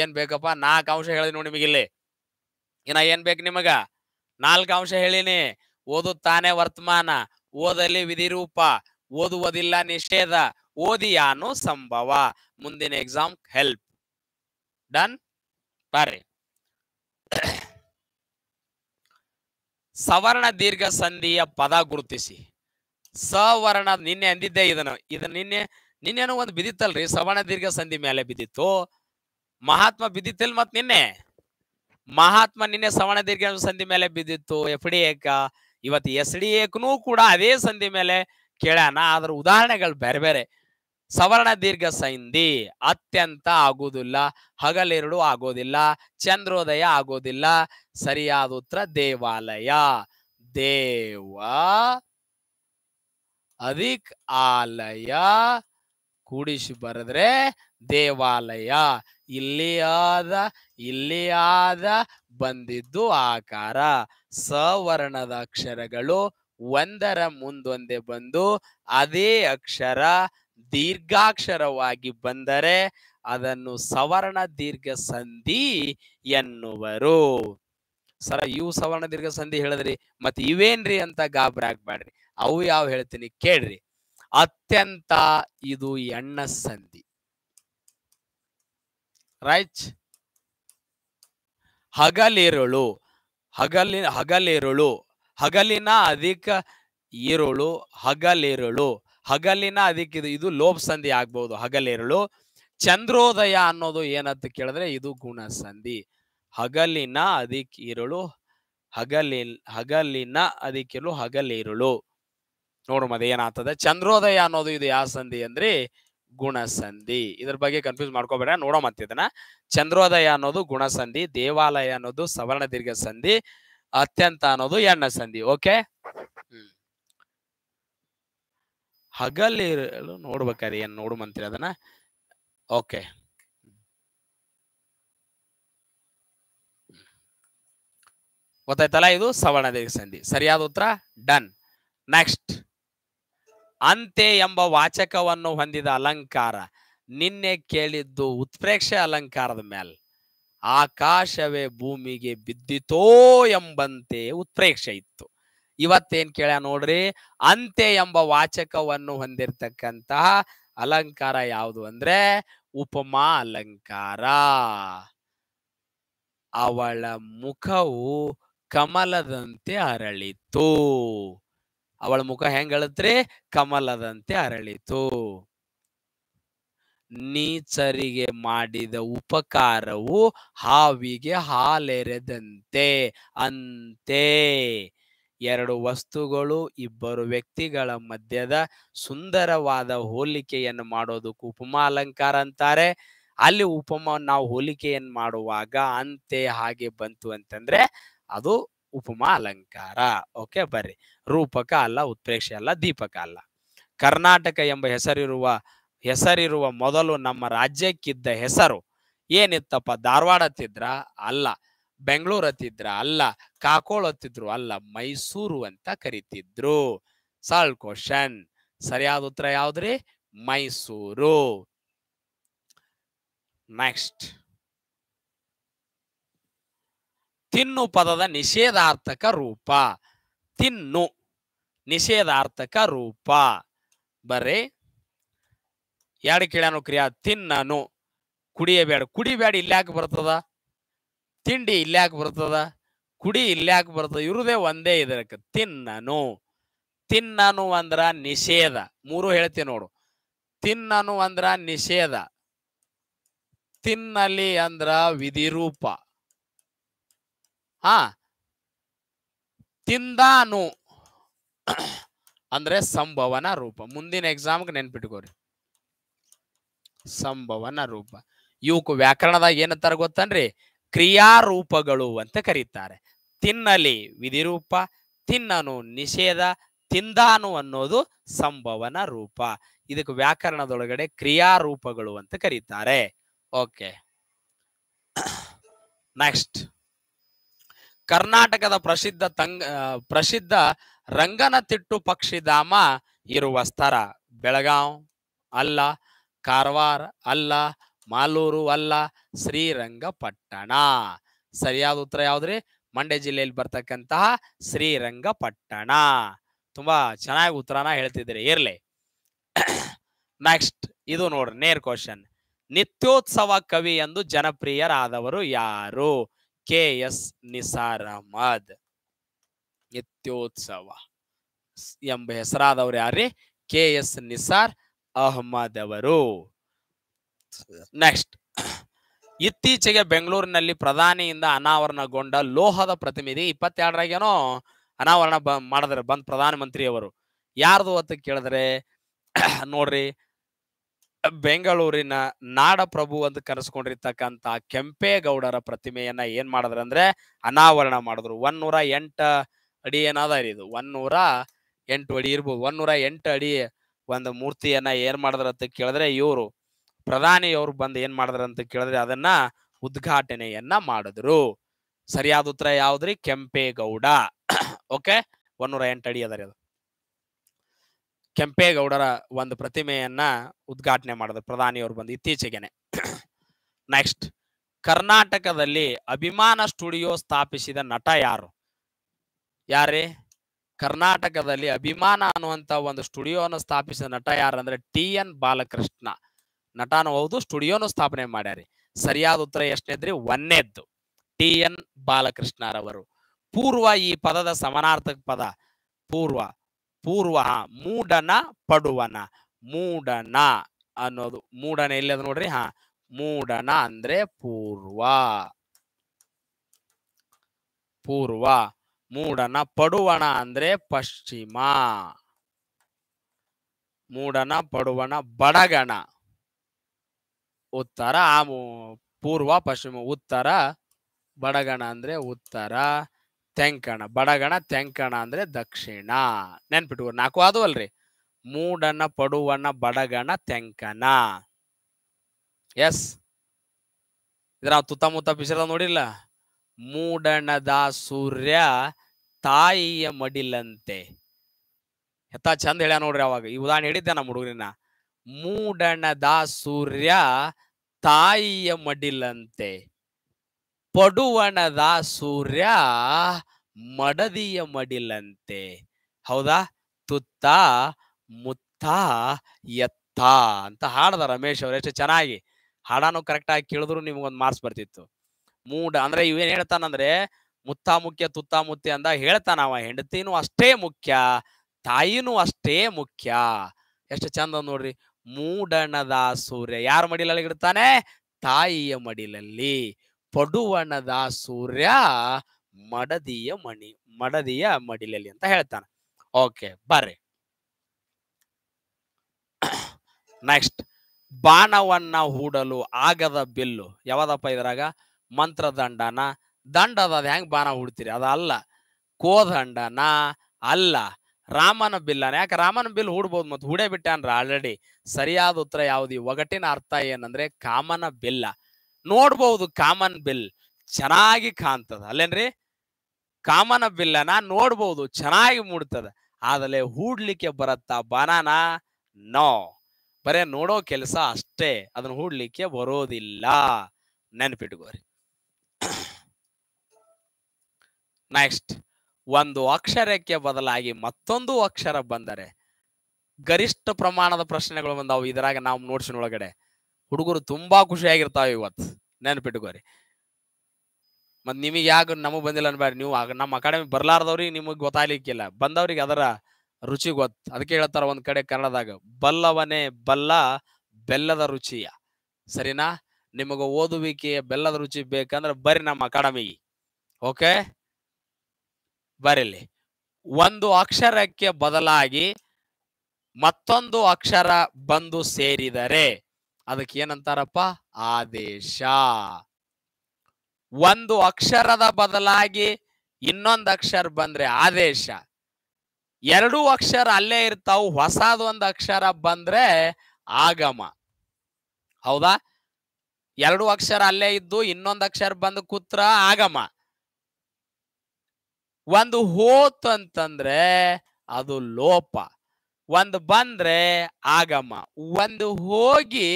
ಏನ್ ಬೇಕಪ್ಪ ನಾಲ್ಕು ಅಂಶ ಹೇಳಿ ನೋಡಿ ನಿಮಗಿಲ್ಲಿ ಏನ ಏನ್ ಬೇಕು ನಿಮಗ ನಾಲ್ಕು ಅಂಶ ಹೇಳಿನಿ ಓದುತ್ತಾನೆ ವರ್ತಮಾನ ಓದಲಿ ರೂಪ ಓದುವುದಿಲ್ಲ ನಿಷೇಧ ಓದಿ ಯಾನು ಸಂಭವ ಮುಂದಿನ ಎಕ್ಸಾಮ್ ಹೆಲ್ಪ್ Done? ಬರ್ರಿ ಸವರ್ಣ ದೀರ್ಘ ಸಂಧಿಯ ಪದ ಗುರುತಿಸಿ ಸವರ್ಣ ನಿನ್ನೆ ಅಂದಿದ್ದೆ ಇದನ್ನು ಇದನ್ನ ನಿನ್ನೆ ನಿನ್ನೇನೋ ಒಂದು ಬಿದ್ದಿತ್ತಲ್ರಿ ಸವರ್ಣ ದೀರ್ಘ ಸಂಧಿ ಮೇಲೆ ಬಿದ್ದಿತ್ತು ಮಹಾತ್ಮ ಬಿದ್ದಿತ್ತಿಲ್ ಮತ್ ನಿನ್ನೆ ಮಹಾತ್ಮ ನಿನ್ನೆ ಸವರ್ಣ ದೀರ್ಘ ಸಂಧಿ ಮೇಲೆ ಬಿದ್ದಿತ್ತು ಎಫ್ ಡಿ ಏಕ ಇವತ್ತು ಎಸ್ ಡಿ ಏಕನೂ ಕೂಡ ಅದೇ ಸಂಧಿ ಮೇಲೆ ಕೇಳ್ಯಾನ ಅದ್ರ ಉದಾಹರಣೆಗಳು ಬೇರೆ ಬೇರೆ ಸವರ್ಣ ದೀರ್ಘ ಸಂಧಿ ಅತ್ಯಂತ ಆಗುವುದಿಲ್ಲ ಹಗಲೆರಡು ಆಗೋದಿಲ್ಲ ಚಂದ್ರೋದಯ ಆಗೋದಿಲ್ಲ ಸರಿಯಾದ ಉತ್ತರ ದೇವಾಲಯ ದೇವ ಅಧಿಕ್ ಆಲಯ ಕೂಡಿಸಿ ಬರೆದ್ರೆ ದೇವಾಲಯ ಇಲ್ಲಿ ಆದ ಇಲ್ಲಿ ಆದ ಬಂದಿದ್ದು ಆಕಾರ ಸವರ್ಣದ ಅಕ್ಷರಗಳು ಒಂದರ ಮುಂದೊಂದೆ ಬಂದು ಅದೇ ಅಕ್ಷರ ದೀರ್ಘಾಕ್ಷರವಾಗಿ ಬಂದರೆ ಅದನ್ನು ಸವರ್ಣ ದೀರ್ಘ ಸಂಧಿ ಎನ್ನುವರು ಸರ ಇವು ಸವರ್ಣ ದೀರ್ಘ ಸಂಧಿ ಹೇಳಿದ್ರಿ ಮತ್ತೆ ಇವೇನ್ರಿ ಅಂತ ಗಾಬರಿ ಅವು ಯಾವ ಹೇಳ್ತೀನಿ ಕೇಳ್ರಿ ಅತ್ಯಂತ ಇದು ಎಣ್ಣ ಸಂಧಿ ರೈಟ್ ಹಗಲಿರುಳು ಹಗಲಿ ಹಗಲಿರುಳು ಹಗಲಿನ ಅಧಿಕ ಈರುಳು ಹಗಲಿರುಳು ಹಗಲಿನ ಅದಕ್ಕಿದು ಇದು ಲೋಪ ಸಂಧಿ ಆಗ್ಬಹುದು ಹಗಲಿರುಳು ಚಂದ್ರೋದಯ ಅನ್ನೋದು ಏನಂತ ಕೇಳಿದ್ರೆ ಇದು ಗುಣ ಸಂಧಿ ಹಗಲಿನ ಅದಿಕ್ ಇರುಳು ಹಗಲಿ ಹಗಲಿನ ಅದಿಕ್ಕಿರುಳು ಹಗಲಿರುಳು ನೋಡು ಮದ ಏನಾಗ್ತದೆ ಚಂದ್ರೋದಯ ಅನ್ನೋದು ಇದು ಯಾವ ಸಂಧಿ ಅಂದ್ರೆ ಗುಣಸಂಧಿ ಇದ್ರ ಬಗ್ಗೆ ಕನ್ಫ್ಯೂಸ್ ಮಾಡ್ಕೋಬೇಡ ನೋಡೋ ಮತ್ತೆ ಇದನ್ನ ಚಂದ್ರೋದಯ ಅನ್ನೋದು ಗುಣಸಂಧಿ ದೇವಾಲಯ ಅನ್ನೋದು ಸವರ್ಣ ದೀರ್ಘ ಸಂಧಿ ಅತ್ಯಂತ ಅನ್ನೋದು ಎಣ್ಣ ಸಂಧಿ ಓಕೆ ಹಗಲಿರಲು ನೋಡ್ಬೇಕಾದ್ರೆ ಏನ್ ಮಂತ್ರಿ ಅದನ್ನ ಓಕೆ ಗೊತ್ತಾಯ್ತಲ್ಲ ಇದು ಸವರ್ಣ ಸಂಧಿ ಸರಿಯಾದ ಉತ್ತರ ಡನ್ ನೆಕ್ಸ್ಟ್ ಅಂತೆ ಎಂಬ ವಾಚಕವನ್ನು ಹೊಂದಿದ ಅಲಂಕಾರ ನಿನ್ನೆ ಕೇಳಿದ್ದು ಉತ್ಪ್ರೇಕ್ಷೆ ಅಲಂಕಾರದ ಮೇಲೆ ಆಕಾಶವೇ ಭೂಮಿಗೆ ಬಿದ್ದಿತೋ ಎಂಬಂತೆ ಉತ್ಪ್ರೇಕ್ಷೆ ಇತ್ತು ಇವತ್ತೇನ್ ಕೇಳ ನೋಡ್ರಿ ಅಂತೆ ಎಂಬ ವಾಚಕವನ್ನು ಹೊಂದಿರತಕ್ಕಂತಹ ಅಲಂಕಾರ ಯಾವುದು ಅಂದ್ರೆ ಉಪಮಾ ಅಲಂಕಾರ ಅವಳ ಮುಖವು ಕಮಲದಂತೆ ಅರಳಿತು ಅವಳ ಮುಖ ಹೆಂಗ ಹೇಳತ್ರಿ ಕಮಲದಂತೆ ಅರಳಿತು ನೀಚರಿಗೆ ಮಾಡಿದ ಉಪಕಾರವು ಹಾವಿಗೆ ಹಾಲೆರೆದಂತೆ ಅಂತೆ ಎರಡು ವಸ್ತುಗಳು ಇಬ್ಬರು ವ್ಯಕ್ತಿಗಳ ಮಧ್ಯದ ಸುಂದರವಾದ ಹೋಲಿಕೆಯನ್ನು ಮಾಡೋದಕ್ಕೆ ಉಪಮಾ ಅಲಂಕಾರ ಅಂತಾರೆ ಅಲ್ಲಿ ಉಪಮಾ ನಾವು ಹೋಲಿಕೆಯನ್ನು ಮಾಡುವಾಗ ಅಂತೆ ಹಾಗೆ ಬಂತು ಅಂತಂದ್ರೆ ಅದು ಉಪಮಾ ಅಲಂಕಾರ ಓಕೆ ಬರ್ರಿ ರೂಪಕ ಅಲ್ಲ ಉತ್ಪ್ರೇಕ್ಷೆ ಅಲ್ಲ ದೀಪಕ ಅಲ್ಲ ಕರ್ನಾಟಕ ಎಂಬ ಹೆಸರಿರುವ ಹೆಸರಿರುವ ಮೊದಲು ನಮ್ಮ ರಾಜ್ಯಕ್ಕಿದ್ದ ಹೆಸರು ಏನಿತ್ತಪ್ಪ ಧಾರವಾಡತ್ತಿದ್ರ ಅಲ್ಲ ಬೆಂಗಳೂರ್ ಹತ್ತಿದ್ರ ಅಲ್ಲ ಕಾಕೋಳ ಹತ್ತಿದ್ರು ಅಲ್ಲ ಮೈಸೂರು ಅಂತ ಕರಿತಿದ್ರು ಸಾಲ್ ಕ್ವಶನ್ ಸರಿಯಾದ ಉತ್ತರ ಯಾವ್ದ್ರಿ ಮೈಸೂರು ನೆಕ್ಸ್ಟ್ ತಿನ್ನು ಪದದ ನಿಷೇಧಾರ್ಥಕ ರೂಪ ತಿನ್ನು ನಿಷೇಧಾರ್ಥಕ ರೂಪ ಬರ್ರಿ ಎರಡು ಕೇಳ್ಯಾನು ಕ್ರಿಯಾ ತಿನ್ನನು ಕುಡಿಯಬೇಡ ಕುಡಿಬೇಡ ಇಲ್ಲಿ ಯಾಕೆ ಬರ್ತದ ತಿಂಡಿ ಇಲ್ಯಾಕ್ ಬರ್ತದ ಕುಡಿ ಇಲ್ಯಾಕ್ ಬರ್ತದ ಇರುದೇ ಒಂದೇ ಇದಕ್ಕೆ ತಿನ್ನನು ತಿನ್ನನು ಅಂದ್ರ ನಿಷೇಧ ಮೂರು ಹೇಳ್ತೀನಿ ನೋಡು ತಿನ್ನನು ಅಂದ್ರ ನಿಷೇಧ ತಿನ್ನಲಿ ಅಂದ್ರ ವಿಧಿರೂಪ ಹಾ ತಿಂದಾನು ಅಂದ್ರೆ ಸಂಭವನ ರೂಪ ಮುಂದಿನ ಎಕ್ಸಾಮ್ಗೆ ನೆನ್ಪಿಟ್ಕೋರಿ ಸಂಭವನ ರೂಪ ಇವಕ್ಕೂ ವ್ಯಾಕರಣದಾಗ ಏನಂತಾರ ಗೊತ್ತನ್ರಿ ಕ್ರಿಯಾರೂಪಗಳು ಅಂತ ಕರೀತಾರೆ ತಿನ್ನಲಿ ವಿಧಿರೂಪ ತಿನ್ನನು ನಿಷೇಧ ತಿಂದಾನು ಅನ್ನೋದು ಸಂಭವನ ರೂಪ ಇದಕ್ಕೆ ವ್ಯಾಕರಣದೊಳಗಡೆ ಕ್ರಿಯಾರೂಪಗಳು ಅಂತ ಕರೀತಾರೆ ಓಕೆ ನೆಕ್ಸ್ಟ್ ಕರ್ನಾಟಕದ ಪ್ರಸಿದ್ಧ ತಂಗ ಪ್ರಸಿದ್ಧ ರಂಗನತಿಟ್ಟು ಪಕ್ಷಿಧಾಮ ಇರುವ ಸ್ಥಳ ಬೆಳಗಾಂ ಅಲ್ಲ ಕಾರವಾರ ಅಲ್ಲ ಮಾಲೂರು ಅಲ್ಲ ಶ್ರೀರಂಗಪಟ್ಟಣ ಸರಿಯಾದ ಉತ್ತರ ಯಾವ್ದ್ರಿ ಮಂಡ್ಯ ಜಿಲ್ಲೆಯಲ್ಲಿ ಬರ್ತಕ್ಕಂತಹ ಶ್ರೀರಂಗಪಟ್ಟಣ ತುಂಬಾ ಚೆನ್ನಾಗಿ ಉತ್ತರನ ಹೇಳ್ತಿದ್ರಿ ಇರ್ಲಿ ನೆಕ್ಸ್ಟ್ ಇದು ನೋಡ್ರಿ ನೇರ್ ಕ್ವಶನ್ ನಿತ್ಯೋತ್ಸವ ಕವಿ ಎಂದು ಜನಪ್ರಿಯರಾದವರು ಯಾರು ಕೆ ಎಸ್ ನಿಸಾರ್ ಅಹಮದ್ ನಿತ್ಯೋತ್ಸವ ಎಂಬ ಹೆಸರಾದವರು ಯಾರ್ರಿ ಕೆ ಎಸ್ ನಿಸಾರ್ ಅಹಮದ್ ಅವರು ನೆಕ್ಸ್ಟ್ ಇತ್ತೀಚೆಗೆ ಬೆಂಗಳೂರಿನಲ್ಲಿ ಪ್ರಧಾನಿಯಿಂದ ಅನಾವರಣಗೊಂಡ ಲೋಹದ ಪ್ರತಿನಿಧಿ ಇಪ್ಪತ್ತೆರಡರಾಗೇನೋ ಅನಾವರಣ ಬ ಮಾಡಿದ್ರೆ ಬಂದ್ ಪ್ರಧಾನ ಅವರು ಯಾರ್ದು ಅಂತ ಕೇಳಿದ್ರೆ ನೋಡ್ರಿ ಬೆಂಗಳೂರಿನ ನಾಡಪ್ರಭು ಅಂತ ಕರೆಸ್ಕೊಂಡಿರ್ತಕ್ಕಂತ ಕೆಂಪೇಗೌಡರ ಪ್ರತಿಮೆಯನ್ನ ಏನ್ ಮಾಡಿದ್ರ ಅಂದ್ರೆ ಅನಾವರಣ ಮಾಡಿದ್ರು ನೂರ ಎಂಟ ಅಡಿ ಏನಾದ ರೀ ಇದು ನೂರ ಎಂಟು ಅಡಿ ಇರ್ಬೋದು ನೂರ ಎಂಟು ಅಡಿ ಒಂದು ಮೂರ್ತಿಯನ್ನ ಏನ್ ಮಾಡಿದ್ರ ಅಂತ ಕೇಳಿದ್ರೆ ಇವರು ಪ್ರಧಾನಿಯವರು ಬಂದು ಏನ್ ಮಾಡಿದ್ರ ಅಂತ ಕೇಳಿದ್ರೆ ಅದನ್ನ ಉದ್ಘಾಟನೆಯನ್ನ ಮಾಡಿದ್ರು ಸರಿಯಾದ ಉತ್ತರ ಯಾವ್ದ್ರಿ ಕೆಂಪೇಗೌಡ ಓಕೆ ಒನ್ನೂರ ಎಂಟು ಅಡಿ ಅದರಿ ಅದು ಕೆಂಪೇಗೌಡರ ಒಂದು ಪ್ರತಿಮೆಯನ್ನ ಉದ್ಘಾಟನೆ ಮಾಡಿದ್ರು ಪ್ರಧಾನಿಯವರು ಬಂದು ಇತ್ತೀಚೆಗೆನೆ ನೆಕ್ಸ್ಟ್ ಕರ್ನಾಟಕದಲ್ಲಿ ಅಭಿಮಾನ ಸ್ಟುಡಿಯೋ ಸ್ಥಾಪಿಸಿದ ನಟ ಯಾರು ಯಾರೇ ಕರ್ನಾಟಕದಲ್ಲಿ ಅಭಿಮಾನ ಅನ್ನುವಂತ ಒಂದು ಸ್ಟುಡಿಯೋನ ಸ್ಥಾಪಿಸಿದ ನಟ ಯಾರಂದ್ರೆ ಟಿ ಎನ್ ಬಾಲಕೃಷ್ಣ ನಟಾನು ಹೌದು ಸ್ಟುಡಿಯೋನು ಸ್ಥಾಪನೆ ಮಾಡ್ಯಾರಿ ಸರಿಯಾದ ಉತ್ತರ ಇದ್ರಿ ಒನ್ನೇದ್ದು ಟಿ ಎನ್ ಬಾಲಕೃಷ್ಣರವರು ಪೂರ್ವ ಈ ಪದದ ಸಮನಾರ್ಥಕ ಪದ ಪೂರ್ವ ಪೂರ್ವ ಮೂಡನ ಪಡುವನ ಮೂಡನ ಅನ್ನೋದು ಮೂಡನ ಎಲ್ಲದ ನೋಡ್ರಿ ಹಾ ಮೂಡನ ಅಂದ್ರೆ ಪೂರ್ವ ಪೂರ್ವ ಮೂಡನ ಪಡುವಣ ಅಂದ್ರೆ ಪಶ್ಚಿಮ ಮೂಡನ ಪಡುವಣ ಬಡಗಣ ಉತ್ತರ ಆಮು ಪೂರ್ವ ಪಶ್ಚಿಮ ಉತ್ತರ ಬಡಗಣ ಅಂದ್ರೆ ಉತ್ತರ ತೆಂಕಣ ಬಡಗಣ ತೆಂಕಣ ಅಂದ್ರೆ ದಕ್ಷಿಣ ನೆನ್ಪಿಟ್ಟು ನಾಲ್ಕು ಅಲ್ರಿ ಮೂಡಣ್ಣ ಪಡುವಣ್ಣ ಬಡಗಣ ತೆಂಕಣ ಎಸ್ ಇದ್ರ ತುತ್ತಮುತ್ತ ಪಿಸರ ನೋಡಿಲ್ಲ ಮೂಡಣದ ಸೂರ್ಯ ತಾಯಿಯ ಮಡಿಲಂತೆ ಎತ್ತ ಚಂದ ಹೇಳ ನೋಡ್ರಿ ಅವಾಗ ಈ ಉದಾಹರಣೆ ಹಿಡಿದ್ದೆ ನಮ್ಮ ಹುಡುಗರಿನ ಮೂಡಣದ ಸೂರ್ಯ ತಾಯಿಯ ಮಡಿಲಂತೆ ಪಡುವಣದ ಸೂರ್ಯ ಮಡದಿಯ ಮಡಿಲಂತೆ ಹೌದಾ ತುತ್ತ ಮುತ್ತ ಎತ್ತ ಅಂತ ಹಾಡ್ದ ರಮೇಶ್ ಅವ್ರು ಎಷ್ಟು ಚೆನ್ನಾಗಿ ಹಾಡಾನು ಕರೆಕ್ಟ್ ಆಗಿ ಕೇಳಿದ್ರು ನಿಮ್ಗೊಂದು ಮಾರ್ಕ್ಸ್ ಬರ್ತಿತ್ತು ಮೂಡ ಅಂದ್ರೆ ಇವೇನ್ ಹೇಳ್ತಾನಂದ್ರೆ ಮುತ್ತ ಮುಖ್ಯ ತುತ್ತ ಮುತ್ತಿ ಅಂದ ಹೇಳ್ತಾನ ಅವ ಹೆಂಡತಿನೂ ಅಷ್ಟೇ ಮುಖ್ಯ ತಾಯಿನೂ ಅಷ್ಟೇ ಮುಖ್ಯ ಎಷ್ಟು ಚಂದ ನೋಡ್ರಿ ಮೂಡಣದ ಸೂರ್ಯ ಯಾರ ಇಡ್ತಾನೆ ತಾಯಿಯ ಮಡಿಲಲ್ಲಿ ಪಡುವಣದ ಸೂರ್ಯ ಮಡದಿಯ ಮಣಿ ಮಡದಿಯ ಮಡಿಲಲ್ಲಿ ಅಂತ ಹೇಳ್ತಾನೆ ಓಕೆ ಬರ್ರಿ ನೆಕ್ಸ್ಟ್ ಬಾಣವನ್ನ ಹೂಡಲು ಆಗದ ಬಿಲ್ಲು ಯಾವದಪ್ಪ ಇದ್ರಾಗ ಮಂತ್ರದಂಡನ ದಂಡದ ಅದ ಹೆಂಗ್ ಬಾಣ ಹೂಡ್ತೀರಿ ಅಲ್ಲ ಕೋದಂಡನ ಅಲ್ಲ ರಾಮನ ಬಿಲ್ಲನ ಯಾಕೆ ರಾಮನ ಬಿಲ್ ಹೂಡ್ಬೋದು ಮತ್ತು ಹೂಡೇ ಅಂದ್ರೆ ಆಲ್ರೆಡಿ ಸರಿಯಾದ ಉತ್ತರ ಯಾವುದು ಒಗಟಿನ ಅರ್ಥ ಏನಂದ್ರೆ ಕಾಮನ ಬಿಲ್ಲ ನೋಡ್ಬಹುದು ಕಾಮನ್ ಬಿಲ್ ಚೆನ್ನಾಗಿ ಕಾಣ್ತದ ಅಲ್ಲೇನ್ರಿ ಕಾಮನ ಬಿಲ್ಲನ ನೋಡ್ಬಹುದು ಚೆನ್ನಾಗಿ ಮೂಡ್ತದ ಆದಲೆ ಹೂಡ್ಲಿಕ್ಕೆ ಬರತ್ತಾ ಬನಾನ ನೋ ಬರೇ ನೋಡೋ ಕೆಲಸ ಅಷ್ಟೇ ಅದನ್ನ ಹೂಡ್ಲಿಕ್ಕೆ ಬರೋದಿಲ್ಲ ನೆನ್ಪಿಟ್ಕೋರಿ ನೆಕ್ಸ್ಟ್ ಒಂದು ಅಕ್ಷರಕ್ಕೆ ಬದಲಾಗಿ ಮತ್ತೊಂದು ಅಕ್ಷರ ಬಂದರೆ ಗರಿಷ್ಠ ಪ್ರಮಾಣದ ಪ್ರಶ್ನೆಗಳು ಬಂದಾವು ಇದರಾಗ ನಾವು ನೋಡ್ಸಿನ ಒಳಗಡೆ ಹುಡುಗರು ತುಂಬಾ ಖುಷಿಯಾಗಿರ್ತಾವೆ ಇವತ್ತು ನೆನಪಿಟ್ಕೋರಿ ಮತ್ ನಿಮಗೆ ಯಾಕೆ ನಮಗ್ ಬಂದಿಲ್ಲ ಅನ್ಬೇಡ ನೀವು ನಮ್ಮ ಅಕಾಡೆಮಿ ಬರ್ಲಾರ್ದವ್ರಿಗೆ ನಿಮಗೆ ಗೊತ್ತಾಗ್ಲಿಕ್ಕಿಲ್ಲ ಬಂದವ್ರಿಗೆ ಅದರ ರುಚಿ ಗೊತ್ತು ಅದಕ್ಕೆ ಹೇಳ್ತಾರ ಒಂದ್ ಕಡೆ ಕನ್ನಡದಾಗ ಬಲ್ಲವನೇ ಬಲ್ಲ ಬೆಲ್ಲದ ರುಚಿಯ ಸರಿನಾ ನಿಮಗ ಓದುವಿಕೆಯ ಬೆಲ್ಲದ ರುಚಿ ಬೇಕಂದ್ರೆ ಬರ್ರಿ ನಮ್ಮ ಅಕಾಡೆಮಿ ಓಕೆ ಬರಲಿ ಒಂದು ಅಕ್ಷರಕ್ಕೆ ಬದಲಾಗಿ ಮತ್ತೊಂದು ಅಕ್ಷರ ಬಂದು ಸೇರಿದರೆ ಅದಕ್ಕೆ ಏನಂತಾರಪ್ಪ ಆದೇಶ ಒಂದು ಅಕ್ಷರದ ಬದಲಾಗಿ ಇನ್ನೊಂದು ಅಕ್ಷರ ಬಂದ್ರೆ ಆದೇಶ ಎರಡೂ ಅಕ್ಷರ ಅಲ್ಲೇ ಇರ್ತಾವು ಹೊಸದೊಂದು ಅಕ್ಷರ ಬಂದ್ರೆ ಆಗಮ ಹೌದಾ ಎರಡು ಅಕ್ಷರ ಅಲ್ಲೇ ಇದ್ದು ಇನ್ನೊಂದು ಅಕ್ಷರ ಬಂದು ಕೂತ್ರ ಆಗಮ ಒಂದು ಹೋತ್ ಅಂತಂದ್ರೆ ಅದು ಲೋಪ ಒಂದು ಬಂದ್ರೆ ಆಗಮ ಒಂದು ಹೋಗಿ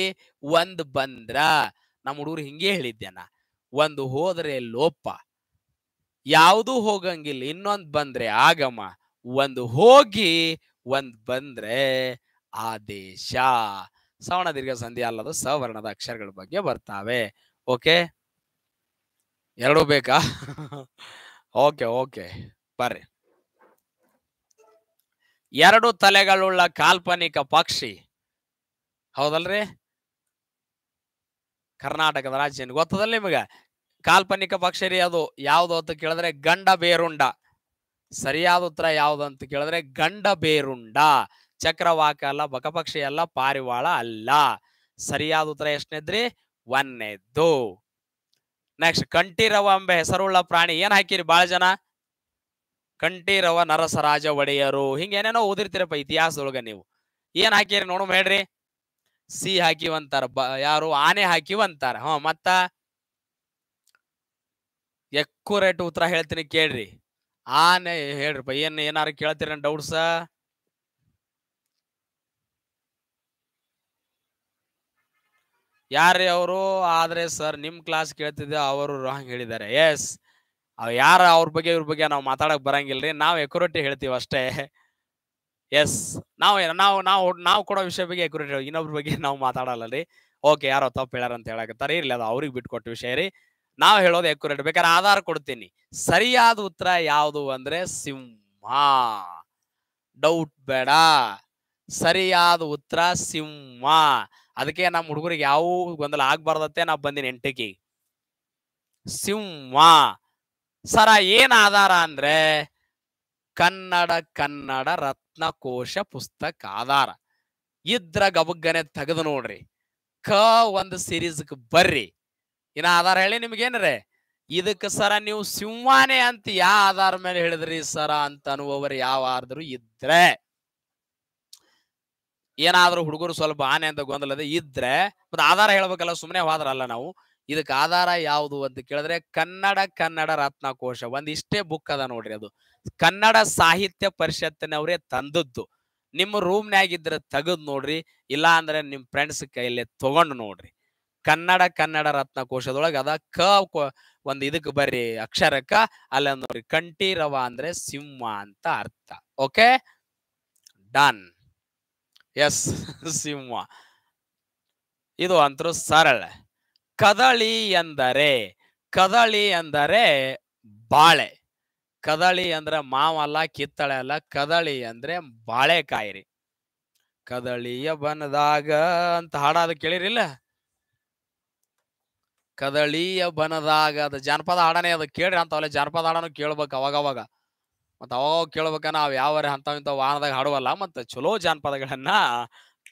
ಒಂದು ಬಂದ್ರ ನಮ್ಮ ಹುಡುಗರು ಹಿಂಗೆ ಹೇಳಿದ್ದೇನ ಒಂದು ಹೋದ್ರೆ ಲೋಪ ಯಾವುದು ಹೋಗಂಗಿಲ್ಲ ಇನ್ನೊಂದು ಬಂದ್ರೆ ಆಗಮ ಒಂದು ಹೋಗಿ ಒಂದು ಬಂದ್ರೆ ಆದೇಶ ಸವರ್ಣ ದೀರ್ಘ ಸಂಧಿ ಅಲ್ಲದ ಸವರ್ಣದ ಅಕ್ಷರಗಳ ಬಗ್ಗೆ ಬರ್ತಾವೆ ಓಕೆ ಎರಡೂ ಬೇಕಾ ಓಕೆ ಓಕೆ ಬರ್ರಿ ಎರಡು ತಲೆಗಳುಳ್ಳ ಕಾಲ್ಪನಿಕ ಪಕ್ಷಿ ಹೌದಲ್ರಿ ಕರ್ನಾಟಕದ ರಾಜ್ಯ ಗೊತ್ತದಲ್ಲ ನಿಮಗೆ ಕಾಲ್ಪನಿಕ ಪಕ್ಷಿ ರೀ ಅದು ಯಾವ್ದು ಅಂತ ಕೇಳಿದ್ರೆ ಗಂಡ ಬೇರುಂಡ ಸರಿಯಾದ ಉತ್ತರ ಯಾವ್ದು ಅಂತ ಕೇಳಿದ್ರೆ ಗಂಡ ಬೇರುಂಡ ಚಕ್ರವಾಕ ಅಲ್ಲ ಬಕಪಕ್ಷಿ ಅಲ್ಲ ಪಾರಿವಾಳ ಅಲ್ಲ ಸರಿಯಾದ ಉತ್ತರ ಎಷ್ಟನೇದ್ರಿ ಒನ್ನೆದ್ದು ನೆಕ್ಸ್ಟ್ ಕಂಠೀರವ ಎಂಬ ಹೆಸರುಳ್ಳ ಪ್ರಾಣಿ ಏನ್ ಹಾಕಿರಿ ಬಾಳ ಜನ ಕಂಠೀರವ ನರಸರಾಜ ಒಡೆಯರು ಹಿಂಗೇನೇನೋ ಓದಿರ್ತೀರಪ್ಪ ಇತಿಹಾಸದೊಳಗ ನೀವು ಏನ್ ಹಾಕಿರಿ ನೋಡು ಹೇಳ್ರಿ ಸಿ ಹಾಕಿವಂತಾರ ಯಾರು ಆನೆ ಹಾಕಿವಂತಾರ ಹ ಮತ್ತ ಎಕ್ಯುರೇಟ್ ಉತ್ತರ ಹೇಳ್ತೀನಿ ಕೇಳ್ರಿ ಆನೆ ಹೇಳ್ರಿಪ್ಪ ಏನ್ ಏನಾರು ಕೇಳ್ತೀರ ಡೌಟ್ಸ ಯಾರೇ ಅವರು ಆದರೆ ಸರ್ ನಿಮ್ಮ ಕ್ಲಾಸ್ ಕೇಳ್ತಿದ್ದೆ ಅವರು ರಾಂಗ್ ಹೇಳಿದ್ದಾರೆ ಎಸ್ ಯಾರ ಅವ್ರ ಬಗ್ಗೆ ಇವ್ರ ಬಗ್ಗೆ ನಾವು ಮಾತಾಡಕ್ ಬರಂಗಿಲ್ರಿ ನಾವು ಎಕ್ಯೂರೇಟಿ ಹೇಳ್ತೀವಿ ಅಷ್ಟೇ ಎಸ್ ನಾವು ನಾವು ನಾವು ನಾವು ಕೊಡೋ ವಿಷಯ ಬಗ್ಗೆ ಎಕ್ಯುರೇಟ್ ಇನ್ನೊಬ್ರ ಬಗ್ಗೆ ನಾವು ಮಾತಾಡಲ್ಲ ರೀ ಓಕೆ ಯಾರೋ ತಪ್ಪು ಹೇಳಾರ ಅಂತ ಹೇಳಕತ್ತಾರೆ ಇರ್ಲಿ ಅದು ಅವ್ರಿಗೆ ಬಿಟ್ಕೊಟ್ಟ ವಿಷಯ ರೀ ನಾವು ಹೇಳೋದು ಎಕ್ಯುರೇಟ್ ಬೇಕಾದ್ರೆ ಆಧಾರ ಕೊಡ್ತೀನಿ ಸರಿಯಾದ ಉತ್ತರ ಯಾವುದು ಅಂದ್ರೆ ಸಿಂಹ ಡೌಟ್ ಬೇಡ ಸರಿಯಾದ ಉತ್ತರ ಸಿಂಹ ಅದಕ್ಕೆ ನಮ್ಮ ಹುಡುಗರಿಗೆ ಯಾವ ಗೊಂದಲ ಆಗ್ಬಾರ್ದತ್ತೆ ನಾ ಬಂದಿನಿ ಎಂಟಕಿ ಸಿಂಹ ಸರ ಏನ್ ಆಧಾರ ಅಂದ್ರೆ ಕನ್ನಡ ಕನ್ನಡ ರತ್ನಕೋಶ ಪುಸ್ತಕ ಆಧಾರ ಇದ್ರ ಗಬಗ್ಗನೆ ತೆಗೆದು ನೋಡ್ರಿ ಕ ಒಂದು ಸಿರೀಸ್ಗೆ ಬರ್ರಿ ಇನ್ನ ಆಧಾರ ಹೇಳಿ ನಿಮ್ಗೇನ್ರೆ ಇದಕ್ಕೆ ಸರ ನೀವು ಸಿಂಹಾನೆ ಅಂತ ಯಾವ ಆಧಾರ ಮೇಲೆ ಹೇಳಿದ್ರಿ ಸರ ಅಂತ ಅನ್ನುವರು ಯಾವ ಆದ್ರೂ ಇದ್ರೆ ಏನಾದರೂ ಹುಡುಗರು ಸ್ವಲ್ಪ ಆನೆ ಅಂತ ಗೊಂದಲದ ಇದ್ರೆ ಮತ್ತೆ ಆಧಾರ ಹೇಳ್ಬೇಕಲ್ಲ ಸುಮ್ಮನೆ ಹೋದ್ರಲ್ಲ ನಾವು ಇದಕ್ಕೆ ಆಧಾರ ಯಾವುದು ಅಂತ ಕೇಳಿದ್ರೆ ಕನ್ನಡ ಕನ್ನಡ ರತ್ನಕೋಶ ಒಂದ್ ಇಷ್ಟೇ ಬುಕ್ ಅದ ನೋಡ್ರಿ ಅದು ಕನ್ನಡ ಸಾಹಿತ್ಯ ಪರಿಷತ್ತಿನವರೇ ತಂದದ್ದು ನಿಮ್ಮ ರೂಮ್ನಾಗಿದ್ರೆ ತೆಗೆದ್ ನೋಡ್ರಿ ಇಲ್ಲ ಅಂದ್ರೆ ನಿಮ್ ಫ್ರೆಂಡ್ಸ್ ಕೈಯಲ್ಲಿ ತಗೊಂಡು ನೋಡ್ರಿ ಕನ್ನಡ ಕನ್ನಡ ರತ್ನ ಕೋಶದೊಳಗೆ ಅದ ಕ ಒಂದು ಇದಕ್ಕೆ ಬರ್ರಿ ಅಕ್ಷರಕ್ಕ ಅಲ್ಲ ನೋಡ್ರಿ ಕಂಠೀರವ ಅಂದ್ರೆ ಸಿಂಹ ಅಂತ ಅರ್ಥ ಓಕೆ ಡನ್ ಎಸ್ ಸಿಂಹ ಇದು ಅಂತರೂ ಸರಳ ಕದಳಿ ಎಂದರೆ ಕದಳಿ ಅಂದರೆ ಬಾಳೆ ಕದಳಿ ಅಂದ್ರೆ ಮಾವಲ್ಲ ಕಿತ್ತಳೆ ಅಲ್ಲ ಕದಳಿ ಅಂದ್ರೆ ಬಾಳೆಕಾಯಿ ರೀ ಕದಳಿಯ ಬನದಾಗ ಅಂತ ಹಾಡ ಹಾಡೋದು ಕೇಳಿರಿಲ್ಲ ಕದಳಿಯ ಬನದಾಗ ಅದು ಜಾನಪದ ಹಾಡನೇ ಅದು ಕೇಳ್ರಿ ಅಂತವಲ್ಲ ಜಾನಪದ ಹಾಡನು ಕೇಳ್ಬೇಕು ಅವಾಗವಾಗ ಮತ್ತ ಅವಾಗ ಕೇಳ್ಬೇಕ ನಾವ್ ಯಾವ ಅಂತ ಇಂಥ ವಾಹನದಾಗ ಹಾಡುವಲ್ಲ ಮತ್ತ ಚಲೋ ಜಾನಪದಗಳನ್ನ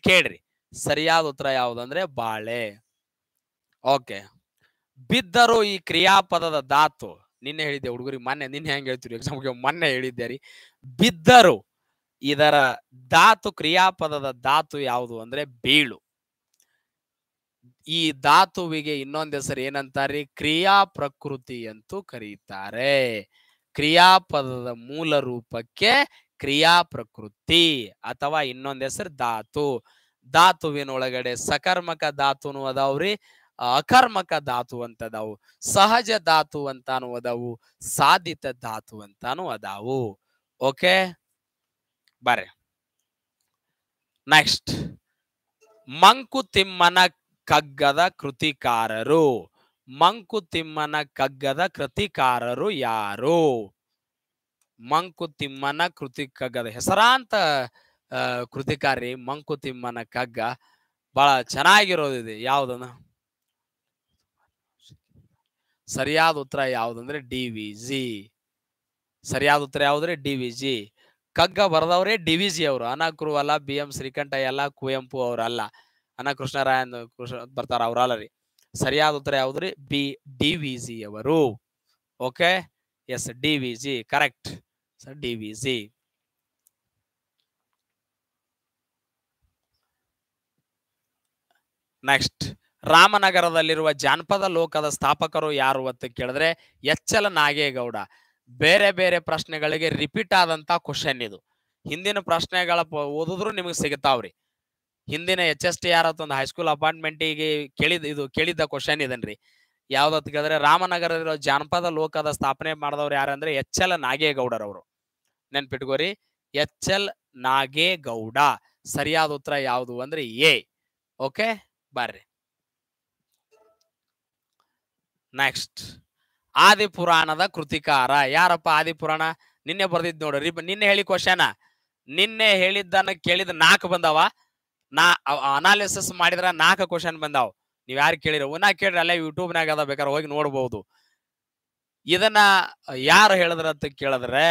ಕೇಳ್ರಿ ಸರಿಯಾದ ಉತ್ತರ ಯಾವುದಂದ್ರೆ ಬಾಳೆ ಓಕೆ ಬಿದ್ದರು ಈ ಕ್ರಿಯಾಪದದ ಧಾತು ನಿನ್ನೆ ಹೇಳಿದ್ದೆ ಹುಡುಗರಿಗೆ ಮೊನ್ನೆ ನಿನ್ನೆ ಹೆಂಗ್ ಹೇಳ್ತೀರಿ ಎಕ್ಸಾಮ್ ಮೊನ್ನೆ ಹೇಳಿದ್ದೆ ರೀ ಬಿದ್ದರು ಇದರ ಧಾತು ಕ್ರಿಯಾಪದದ ಧಾತು ಯಾವುದು ಅಂದ್ರೆ ಬೀಳು ಈ ಧಾತುವಿಗೆ ಇನ್ನೊಂದ್ ಹೆಸರು ಏನಂತಾರೆ ಕ್ರಿಯಾ ಪ್ರಕೃತಿ ಅಂತೂ ಕರೀತಾರೆ ಕ್ರಿಯಾಪದದ ಮೂಲ ರೂಪಕ್ಕೆ ಕ್ರಿಯಾ ಪ್ರಕೃತಿ ಅಥವಾ ಇನ್ನೊಂದ್ ಹೆಸರು ಧಾತು ಧಾತುವಿನೊಳಗಡೆ ಸಕರ್ಮಕ ಧಾತುನು ಅದಾವ್ರಿ ಅಕರ್ಮಕ ಧಾತು ಅಂತ ಅದಾವು ಸಹಜ ಧಾತು ಅಂತಾನು ಅದಾವು ಸಾಧಿತ ಧಾತು ಅಂತಾನು ಅದಾವು ಓಕೆ ಬರ ನೆಕ್ಸ್ಟ್ ಮಂಕುತಿಮ್ಮನ ಕಗ್ಗದ ಕೃತಿಕಾರರು ಮಂಕುತಿಮ್ಮನ ಕಗ್ಗದ ಕೃತಿಕಾರರು ಯಾರು ಮಂಕುತಿಮ್ಮನ ಕೃತಿ ಕಗ್ಗದ ಹೆಸರಾಂತ ಕೃತಿಕಾರಿ ಮಂಕುತಿಮ್ಮನ ಕಗ್ಗ ಬಹಳ ಚೆನ್ನಾಗಿರೋದಿದೆ ಯಾವ್ದನ್ನ ಸರಿಯಾದ ಉತ್ತರ ಯಾವುದಂದ್ರೆ ಡಿ ವಿ ಜಿ ಸರಿಯಾದ ಉತ್ತರ ಯಾವುದ್ರೆ ಡಿ ವಿ ಜಿ ಕಗ್ಗ ಬರೆದವರೇ ಡಿ ವಿ ಜಿ ಅವರು ಅನಕೃವಲ್ಲ ಬಿ ಎಂ ಶ್ರೀಕಂಠಯ್ಯ ಅಲ್ಲ ಕುವೆಂಪು ಅವರಲ್ಲ ಅನ್ನ ಕೃಷ್ಣರಾಯನ್ ಕೃಷ್ಣ ಬರ್ತಾರ ಅವ್ರಲ್ಲ ರೀ ಸರಿಯಾದ ಉತ್ತರ ಯಾವುದು ಬಿ ಡಿ ವಿ ಜಿ ಅವರು okay yes D V G correct D V G next ರಾಮನಗರದಲ್ಲಿರುವ ಜಾನಪದ ಲೋಕದ ಸ್ಥಾಪಕರು ಯಾರು ಅಂತ ಕೇಳಿದ್ರೆ ಎಲ್ ನಾಗೇಗೌಡ ಬೇರೆ ಬೇರೆ ಪ್ರಶ್ನೆಗಳಿಗೆ ರಿಪೀಟ್ ಆದಂತ ಕ್ವಶನ್ ಇದು ಹಿಂದಿನ ಪ್ರಶ್ನೆಗಳ ಓದಿದ್ರು ನಿಮಗೆ ಸಿಗತಾವ್ರಿ ಹಿಂದಿನ ಎಚ್ ಎಸ್ ಟಿ ಆರ್ ಒಂದು ಹೈಸ್ಕೂಲ್ ಗೆ ಕೇಳಿದ ಇದು ಕೇಳಿದ್ದ ಕ್ವಶನ್ ಇದನ್ರಿ ಯಾವ್ದತ್ ಕೇಳಿದ್ರೆ ರಾಮನಗರದಲ್ಲಿರೋ ಜಾನಪದ ಲೋಕದ ಸ್ಥಾಪನೆ ಮಾಡಿದವ್ರು ಯಾರಂದ್ರೆ ಎಚ್ ಎಲ್ ನಾಗೇಗೌಡರ್ ಅವರು ನೆನ್ಪಿಟ್ಕೋರಿ ಎಚ್ ಎಲ್ ನಾಗೇಗೌಡ ಸರಿಯಾದ ಉತ್ತರ ಯಾವುದು ಅಂದ್ರೆ ಎ ಓಕೆ ಬರ್ರಿ ನೆಕ್ಸ್ಟ್ ಆದಿ ಪುರಾಣದ ಕೃತಿಕಾರ ಯಾರಪ್ಪ ಆದಿ ಪುರಾಣ ನಿನ್ನೆ ಬರ್ದಿದ್ ನೋಡ್ರಿ ನಿನ್ನೆ ಹೇಳಿ ಕ್ವಶನ ನಿನ್ನೆ ಹೇಳಿದ್ದನ್ನ ಕೇಳಿದ ನಾಕ್ ಬಂದವ ನಾ ಅನಾಲಿಸಿಸ್ ಮಾಡಿದ್ರ ನಾಲ್ಕು ಕ್ವಶನ್ ಬಂದಾವ್ ನೀವ್ ಯಾರು ಕೇಳಿರ ಉನ್ನ ಕೇಳ್ರಿ ಅಲ್ಲೇ ಯೂಟ್ಯೂಬ್ನಾಗ ಅದ ಬೇಕಾದ್ರೆ ಹೋಗಿ ನೋಡ್ಬೋದು ಇದನ್ನ ಯಾರು ಹೇಳಿದ್ರ ಅಂತ ಕೇಳಿದ್ರೆ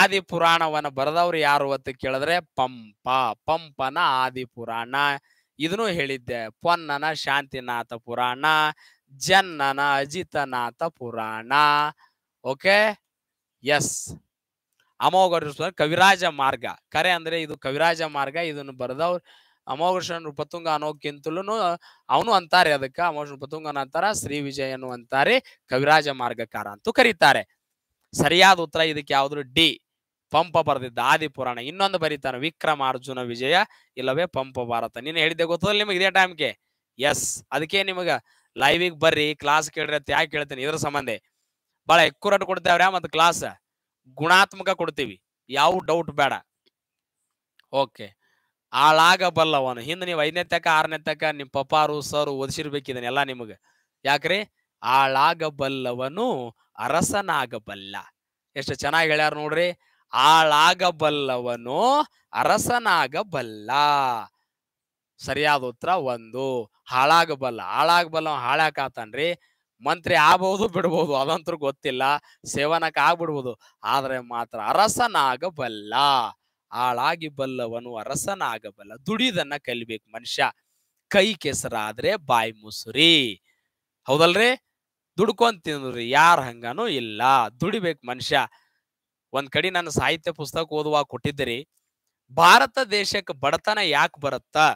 ಆದಿ ಪುರಾಣವನ್ನ ಬರೆದವ್ರು ಯಾರು ಅಂತ ಕೇಳಿದ್ರೆ ಪಂಪ ಪಂಪನ ಆದಿ ಪುರಾಣ ಇದನ್ನು ಹೇಳಿದ್ದೆ ಪೊನ್ನನ ಶಾಂತಿನಾಥ ಪುರಾಣ ಜನ್ನನ ಅಜಿತನಾಥ ಪುರಾಣ ಓಕೆ ಎಸ್ ಅಮೋಘ ಕವಿರಾಜ ಮಾರ್ಗ ಕರೆ ಅಂದ್ರೆ ಇದು ಕವಿರಾಜ ಮಾರ್ಗ ಇದನ್ನು ಬರೆದವ್ರು ಅಮೋಘರ್ಷಣ ಪತುಂಗ ಅನ್ನೋಕ್ಕಿಂತಲೂ ಅವನು ಅಂತಾರೆ ಅದಕ್ಕೆ ಅಮೋಘ ಪತುಂಗನ ಅಂತಾರ ಶ್ರೀ ವಿಜಯನು ಅಂತಾರೆ ಕವಿರಾಜ ಮಾರ್ಗಕಾರ ಅಂತೂ ಕರೀತಾರೆ ಸರಿಯಾದ ಉತ್ತರ ಇದಕ್ಕೆ ಯಾವ್ದು ಡಿ ಪಂಪ ಬರೆದಿದ್ದ ಆದಿ ಪುರಾಣ ಇನ್ನೊಂದು ಬರೀತಾನೆ ವಿಕ್ರಮಾರ್ಜುನ ವಿಜಯ ಇಲ್ಲವೇ ಪಂಪ ಭಾರತ ನೀನು ಹೇಳಿದ್ದೆ ಗೊತ್ತದ ನಿಮಗೆ ಇದೇ ಟೈಮ್ಗೆ ಎಸ್ ಅದಕ್ಕೆ ನಿಮಗೆ ಲೈವಿಗೆ ಬರ್ರಿ ಕ್ಲಾಸ್ ಕೇಳ್ರಿ ಅಂತ ಯಾಕೆ ಕೇಳ್ತೇನೆ ಇದ್ರ ಸಂಬಂಧ ಬಹಳ ಎಕ್ಕುರಟ್ ಕೊಡ್ತೇವ್ರ ಮತ್ತೆ ಕ್ಲಾಸ್ ಗುಣಾತ್ಮಕ ಕೊಡ್ತೀವಿ ಯಾವ ಡೌಟ್ ಬೇಡ ಓಕೆ ಹಾಳಾಗಬಲ್ಲವನು ಹಿಂದೆ ನೀವು ಐದನೇ ತಕ್ಕ ಆರನೇ ತಕ್ಕ ನಿಮ್ಮ ಸಾರು ಸರು ಎಲ್ಲ ನಿಮಗೆ ಯಾಕ್ರಿ ಆಳಾಗಬಲ್ಲವನು ಅರಸನಾಗಬಲ್ಲ ಎಷ್ಟು ಚೆನ್ನಾಗಿ ಹೇಳ್ಯಾರ ನೋಡ್ರಿ ಹಾಳಾಗಬಲ್ಲವನು ಅರಸನಾಗಬಲ್ಲ ಸರಿಯಾದ ಉತ್ತರ ಒಂದು ಹಾಳಾಗಬಲ್ಲ ಹಾಳಾಗಬಲ್ಲ ಹಾಳಾಕಾತನ್ರಿ ಮಂತ್ರಿ ಆಗ್ಬಹುದು ಬಿಡ್ಬೋದು ಅದಂತೂ ಗೊತ್ತಿಲ್ಲ ಸೇವನಕ್ಕೆ ಆಗ್ಬಿಡ್ಬೋದು ಆದ್ರೆ ಮಾತ್ರ ಅರಸನಾಗಬಲ್ಲ ಆಳಾಗಿ ಬಲ್ಲವನು ಅರಸನಾಗಬಲ್ಲ ದುಡಿದನ್ನ ಕಲಿಬೇಕು ಮನುಷ್ಯ ಕೈ ಕೆಸರಾದ್ರೆ ಬಾಯಿ ಮುಸುರಿ ಹೌದಲ್ರಿ ದುಡ್ಕೊಂಡ್ ಯಾರ ಹಂಗನು ಇಲ್ಲ ದುಡಿಬೇಕು ಮನುಷ್ಯ ಒಂದ್ ಕಡೆ ನಾನು ಸಾಹಿತ್ಯ ಪುಸ್ತಕ ಓದುವಾಗ ಕೊಟ್ಟಿದ್ದೀರಿ ಭಾರತ ದೇಶಕ್ಕೆ ಬಡತನ ಯಾಕೆ ಬರುತ್ತಾ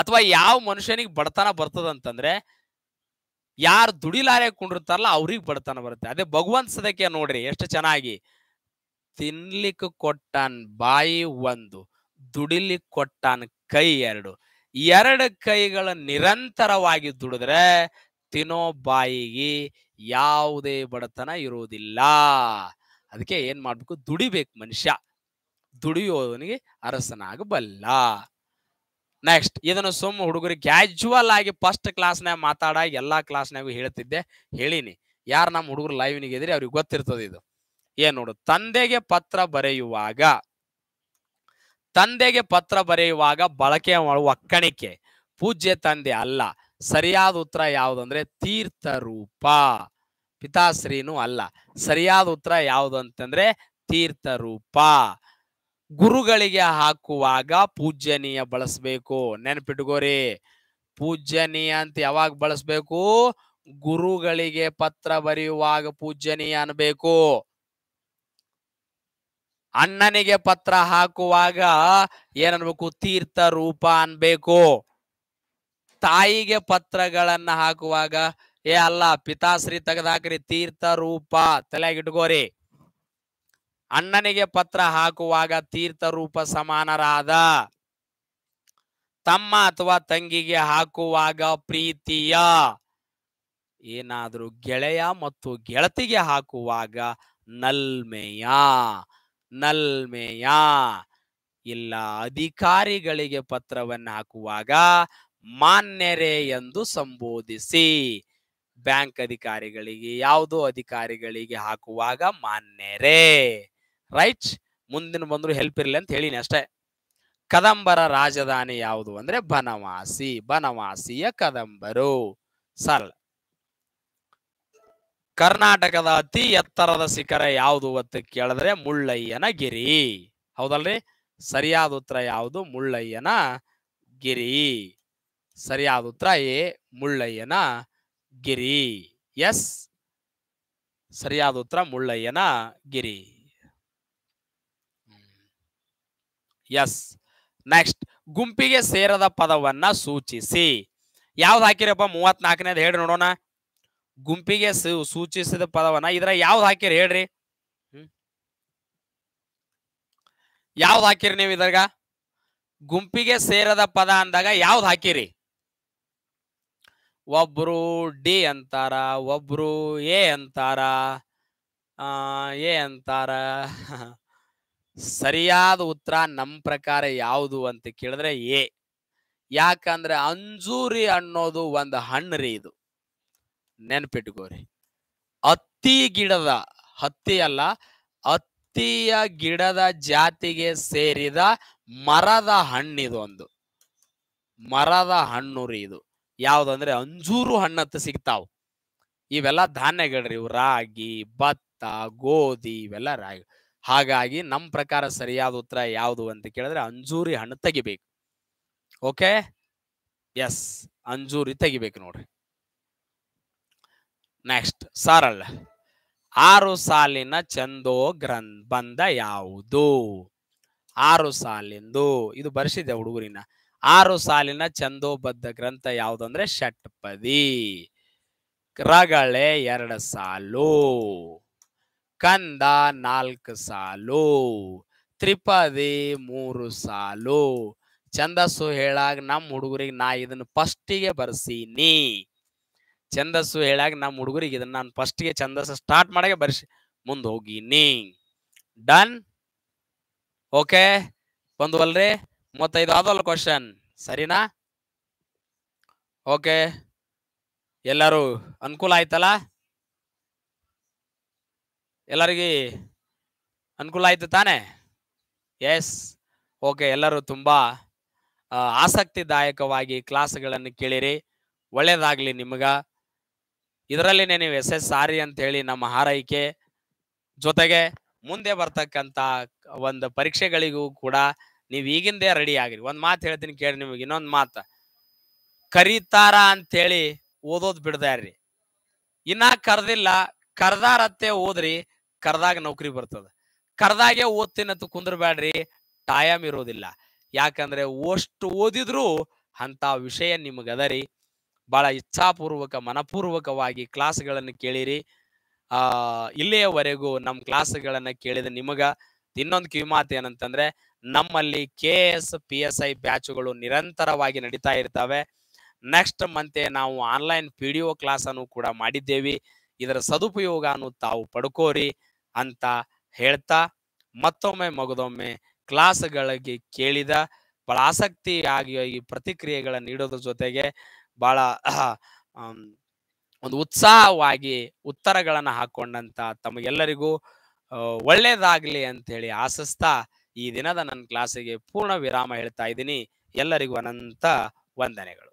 ಅಥವಾ ಯಾವ ಮನುಷ್ಯನಿಗೆ ಬಡತನ ಬರ್ತದಂತಂದ್ರೆ ಯಾರು ದುಡಿಲಾರೆ ಕುಂಡಿರ್ತಾರಲ್ಲ ಅವ್ರಿಗೆ ಬಡತನ ಬರುತ್ತೆ ಅದೇ ಭಗವಂತ ಸದಕ್ಕೆ ನೋಡ್ರಿ ಎಷ್ಟು ಚೆನ್ನಾಗಿ ತಿನ್ಲಿಕ್ಕೆ ಕೊಟ್ಟನ್ ಬಾಯಿ ಒಂದು ದುಡಿಲಿಕ್ಕೆ ಕೊಟ್ಟನ್ ಕೈ ಎರಡು ಎರಡು ಕೈಗಳ ನಿರಂತರವಾಗಿ ದುಡಿದ್ರೆ ತಿನ್ನೋ ಬಾಯಿಗೆ ಯಾವುದೇ ಬಡತನ ಇರುವುದಿಲ್ಲ ಅದಕ್ಕೆ ಏನ್ ಮಾಡ್ಬೇಕು ದುಡಿಬೇಕು ಮನುಷ್ಯ ದುಡಿಯೋದನಿಗೆ ಅರಸನಾಗಬಲ್ಲ ನೆಕ್ಸ್ಟ್ ಇದನ್ನು ಸುಮ್ಮ ಹುಡುಗರು ಕ್ಯಾಜುವಲ್ ಆಗಿ ಫಸ್ಟ್ ಕ್ಲಾಸ್ನಾಗ ಮಾತಾಡ ಎಲ್ಲಾ ಕ್ಲಾಸ್ನಾಗು ಹೇಳ್ತಿದ್ದೆ ಹೇಳಿನಿ ಯಾರು ನಮ್ಮ ಹುಡುಗರು ಲೈವ್ನಿಗೆ ಇದ್ರೆ ಅವ್ರಿಗೆ ಗೊತ್ತಿರ್ತದೆ ಇದು ಏನ್ ನೋಡು ತಂದೆಗೆ ಪತ್ರ ಬರೆಯುವಾಗ ತಂದೆಗೆ ಪತ್ರ ಬರೆಯುವಾಗ ಬಳಕೆ ಮಾಡುವ ಕಣಿಕೆ ಪೂಜ್ಯ ತಂದೆ ಅಲ್ಲ ಸರಿಯಾದ ಉತ್ತರ ಯಾವುದಂದ್ರೆ ತೀರ್ಥರೂಪ ಪಿತಾಶ್ರೀನೂ ಅಲ್ಲ ಸರಿಯಾದ ಉತ್ತರ ಯಾವುದಂತಂದ್ರೆ ತೀರ್ಥರೂಪ ಗುರುಗಳಿಗೆ ಹಾಕುವಾಗ ಪೂಜ್ಯನೀಯ ಬಳಸಬೇಕು ನೆನಪಿಟ್ಕೋರಿ ಪೂಜ್ಯನೀಯ ಅಂತ ಯಾವಾಗ ಬಳಸ್ಬೇಕು ಗುರುಗಳಿಗೆ ಪತ್ರ ಬರೆಯುವಾಗ ಪೂಜ್ಯನೀಯ ಅನ್ಬೇಕು ಅಣ್ಣನಿಗೆ ಪತ್ರ ಹಾಕುವಾಗ ಏನನ್ಬೇಕು ತೀರ್ಥ ರೂಪ ಅನ್ಬೇಕು ತಾಯಿಗೆ ಪತ್ರಗಳನ್ನ ಹಾಕುವಾಗ ಏ ಅಲ್ಲ ಪಿತಾಶ್ರೀ ತೆಗೆದಾಕ್ರಿ ತೀರ್ಥ ರೂಪ ತಲೆಯಾಗಿಟ್ಕೋರಿ ಅಣ್ಣನಿಗೆ ಪತ್ರ ಹಾಕುವಾಗ ತೀರ್ಥರೂಪ ಸಮಾನರಾದ ತಮ್ಮ ಅಥವಾ ತಂಗಿಗೆ ಹಾಕುವಾಗ ಪ್ರೀತಿಯ ಏನಾದರೂ ಗೆಳೆಯ ಮತ್ತು ಗೆಳತಿಗೆ ಹಾಕುವಾಗ ನಲ್ಮೆಯ ನಲ್ಮೆಯ ಇಲ್ಲ ಅಧಿಕಾರಿಗಳಿಗೆ ಪತ್ರವನ್ನು ಹಾಕುವಾಗ ಮಾನ್ಯರೇ ಎಂದು ಸಂಬೋಧಿಸಿ ಬ್ಯಾಂಕ್ ಅಧಿಕಾರಿಗಳಿಗೆ ಯಾವುದೋ ಅಧಿಕಾರಿಗಳಿಗೆ ಹಾಕುವಾಗ ಮಾನ್ಯರೇ ರೈಟ್ ಮುಂದಿನ ಬಂದ್ರು ಹೆಲ್ಪ್ ಇರಲಿ ಅಂತ ಹೇಳಿನಿ ಅಷ್ಟೇ ಕದಂಬರ ರಾಜಧಾನಿ ಯಾವುದು ಅಂದ್ರೆ ಬನವಾಸಿ ಬನವಾಸಿಯ ಕದಂಬರು ಸರಳ ಕರ್ನಾಟಕದ ಅತಿ ಎತ್ತರದ ಶಿಖರ ಯಾವುದು ಅಂತ ಕೇಳಿದ್ರೆ ಮುಳ್ಳಯ್ಯನ ಗಿರಿ ಹೌದಲ್ರಿ ಸರಿಯಾದ ಉತ್ತರ ಯಾವುದು ಮುಳ್ಳಯ್ಯನ ಗಿರಿ ಸರಿಯಾದ ಉತ್ತರ ಎ ಮುಳ್ಳಯ್ಯನ ಗಿರಿ ಎಸ್ ಸರಿಯಾದ ಉತ್ತರ ಮುಳ್ಳಯ್ಯನ ಗಿರಿ ಎಸ್ ನೆಕ್ಸ್ಟ್ ಗುಂಪಿಗೆ ಸೇರದ ಪದವನ್ನ ಸೂಚಿಸಿ ಯಾವ್ದು ಹಾಕಿರಪ್ಪ ಮೂವತ್ನಾಲ್ಕನೇದು ಹೇಳಿ ನೋಡೋಣ ಗುಂಪಿಗೆ ಸೂಚಿಸಿದ ಪದವನ್ನ ಇದ್ರ ಯಾವ್ದು ಹಾಕಿರಿ ಹೇಳ್ರಿ ಯಾವ್ದು ಹಾಕಿರಿ ನೀವು ಇದ್ರಾಗ ಗುಂಪಿಗೆ ಸೇರದ ಪದ ಅಂದಾಗ ಯಾವ್ದು ಹಾಕಿರಿ ಒಬ್ರು ಡಿ ಅಂತಾರ ಒಬ್ರು ಎ ಅಂತಾರ ಎ ಅಂತಾರ ಸರಿಯಾದ ಉತ್ತರ ನಮ್ಮ ಪ್ರಕಾರ ಯಾವುದು ಅಂತ ಕೇಳಿದ್ರೆ ಎ ಯಾಕಂದ್ರೆ ಅಂಜೂರಿ ಅನ್ನೋದು ಒಂದು ಹಣ್ಣು ರೀ ಇದು ನೆನ್ಪಿಟ್ಕೋರಿ ಅತ್ತಿ ಗಿಡದ ಹತ್ತಿ ಅಲ್ಲ ಹತ್ತಿಯ ಗಿಡದ ಜಾತಿಗೆ ಸೇರಿದ ಮರದ ಹಣ್ಣಿದು ಒಂದು ಮರದ ಹಣ್ಣು ರೀ ಇದು ಯಾವ್ದಂದ್ರೆ ಅಂಜೂರು ಹಣ್ಣತ್ತು ಸಿಗ್ತಾವ್ ಇವೆಲ್ಲ ಧಾನ್ಯಗಳ್ರಿ ಇವು ರಾಗಿ ಭತ್ತ ಗೋಧಿ ಇವೆಲ್ಲ ರಾಗಿ ಹಾಗಾಗಿ ನಮ್ಮ ಪ್ರಕಾರ ಸರಿಯಾದ ಉತ್ತರ ಯಾವುದು ಅಂತ ಕೇಳಿದ್ರೆ ಅಂಜೂರಿ ಹಣ್ಣು ತೆಗಿಬೇಕು ಓಕೆ ಎಸ್ ಅಂಜೂರಿ ತೆಗಿಬೇಕು ನೋಡ್ರಿ ನೆಕ್ಸ್ಟ್ ಸಾರಲ್ಲ ಆರು ಸಾಲಿನ ಚಂದೋ ಗ್ರಂ ಬಂದ ಯಾವುದು ಆರು ಸಾಲಿಂದು ಇದು ಬರ್ಸಿದೆ ಹುಡುಗರಿನ ಆರು ಸಾಲಿನ ಬದ್ಧ ಗ್ರಂಥ ಯಾವುದಂದ್ರೆ ಷಟ್ಪದಿ ರಗಳೆ ಎರಡು ಸಾಲು ಕಂದ ನಾಲ್ಕು ಸಾಲು ತ್ರಿಪದಿ ಮೂರು ಸಾಲು ಛಂದಸ್ಸು ಹೇಳಾಗ ನಮ್ಮ ಹುಡುಗರಿಗೆ ನಾ ಇದನ್ನ ಫಸ್ಟಿಗೆ ಬರ್ಸೀನಿ ಛಂದಸ್ಸು ಹೇಳಾಗ ನಮ್ಮ ಹುಡುಗರಿಗೆ ಇದನ್ನ ನಾನು ಫಸ್ಟಿಗೆ ಛಂದಸ್ಸು ಸ್ಟಾರ್ಟ್ ಮಾಡಾಗೆ ಬರ್ಸಿ ಮುಂದೆ ಹೋಗೀನಿ ಡನ್ ಓಕೆ ಬಂದ್ವಲ್ರಿ ಮೂವತ್ತೈದು ಆದಲ್ಲ ಕ್ವಶನ್ ಸರಿನಾ ಓಕೆ ಎಲ್ಲರೂ ಅನುಕೂಲ ಆಯ್ತಲ್ಲ ಎಲ್ಲರಿಗೆ ಅನುಕೂಲ ಆಯಿತು ತಾನೆ ಎಸ್ ಓಕೆ ಎಲ್ಲರೂ ತುಂಬ ಆಸಕ್ತಿದಾಯಕವಾಗಿ ಕ್ಲಾಸ್ಗಳನ್ನು ಕೇಳಿರಿ ಒಳ್ಳೆಯದಾಗಲಿ ನಿಮಗೆ ಇದರಲ್ಲಿನೇ ನೀವು ಎಸ್ ಎಸ್ ಸಾರಿ ಅಂತ ಹೇಳಿ ನಮ್ಮ ಹಾರೈಕೆ ಜೊತೆಗೆ ಮುಂದೆ ಬರ್ತಕ್ಕಂಥ ಒಂದು ಪರೀಕ್ಷೆಗಳಿಗೂ ಕೂಡ ನೀವು ಈಗಿಂದೇ ರೆಡಿ ಆಗಿರಿ ಒಂದು ಮಾತು ಹೇಳ್ತೀನಿ ಕೇಳಿ ನಿಮಗೆ ಇನ್ನೊಂದು ಮಾತು ಕರೀತಾರ ಅಂತೇಳಿ ಓದೋದು ಬಿಡ್ದಾರ್ರಿ ಇನ್ನ ಕರೆದಿಲ್ಲ ಕರ್ದಾರತ್ತೆ ಓದ್ರಿ ಕರ್ದಾಗ ನೌಕರಿ ಬರ್ತದ ಕರ್ದಾಗೆ ಓದ್ತೀನಂತ ಕುಂದ್ರಬೇಡ್ರಿ ಟೈಮ್ ಇರೋದಿಲ್ಲ ಯಾಕಂದ್ರೆ ಅಷ್ಟು ಓದಿದ್ರು ಅಂತ ವಿಷಯ ನಿಮಗದರಿ ಬಹಳ ಇಚ್ಛಾಪೂರ್ವಕ ಮನಪೂರ್ವಕವಾಗಿ ಕ್ಲಾಸ್ಗಳನ್ನು ಕೇಳಿರಿ ಆ ಇಲ್ಲಿಯವರೆಗೂ ನಮ್ಮ ಕ್ಲಾಸ್ಗಳನ್ನು ಕೇಳಿದ ನಿಮಗ ಇನ್ನೊಂದು ಕಿವಿಮಾತು ಏನಂತಂದ್ರೆ ನಮ್ಮಲ್ಲಿ K S P S I ಬ್ಯಾಚ್ಗಳು ನಿರಂತರವಾಗಿ ನಡೀತಾ ಇರ್ತವೆ ನೆಕ್ಸ್ಟ್ ಮಂತೆ ನಾವು ಆನ್ಲೈನ್ ಪಿ ಡಿ ಕ್ಲಾಸ್ ಅನ್ನು ಕೂಡ ಮಾಡಿದ್ದೇವೆ ಇದರ ಸದುಪಯೋಗ ತಾವು ಪಡ್ಕೋರಿ ಅಂತ ಹೇಳ್ತಾ ಮತ್ತೊಮ್ಮೆ ಮಗದೊಮ್ಮೆ ಕ್ಲಾಸ್ಗಳಿಗೆ ಕೇಳಿದ ಬಹಳ ಆಸಕ್ತಿಯಾಗಿ ಪ್ರತಿಕ್ರಿಯೆಗಳ ನೀಡೋದ್ರ ಜೊತೆಗೆ ಬಹಳ ಒಂದು ಉತ್ಸಾಹವಾಗಿ ಉತ್ತರಗಳನ್ನು ಹಾಕೊಂಡಂತ ತಮಗೆಲ್ಲರಿಗೂ ಒಳ್ಳೇದಾಗ್ಲಿ ಅಂತ ಹೇಳಿ ಆಸಿಸ್ತಾ ಈ ದಿನದ ನನ್ನ ಕ್ಲಾಸಿಗೆ ಪೂರ್ಣ ವಿರಾಮ ಹೇಳ್ತಾ ಇದ್ದೀನಿ ಎಲ್ಲರಿಗೂ ಅನಂತ ವಂದನೆಗಳು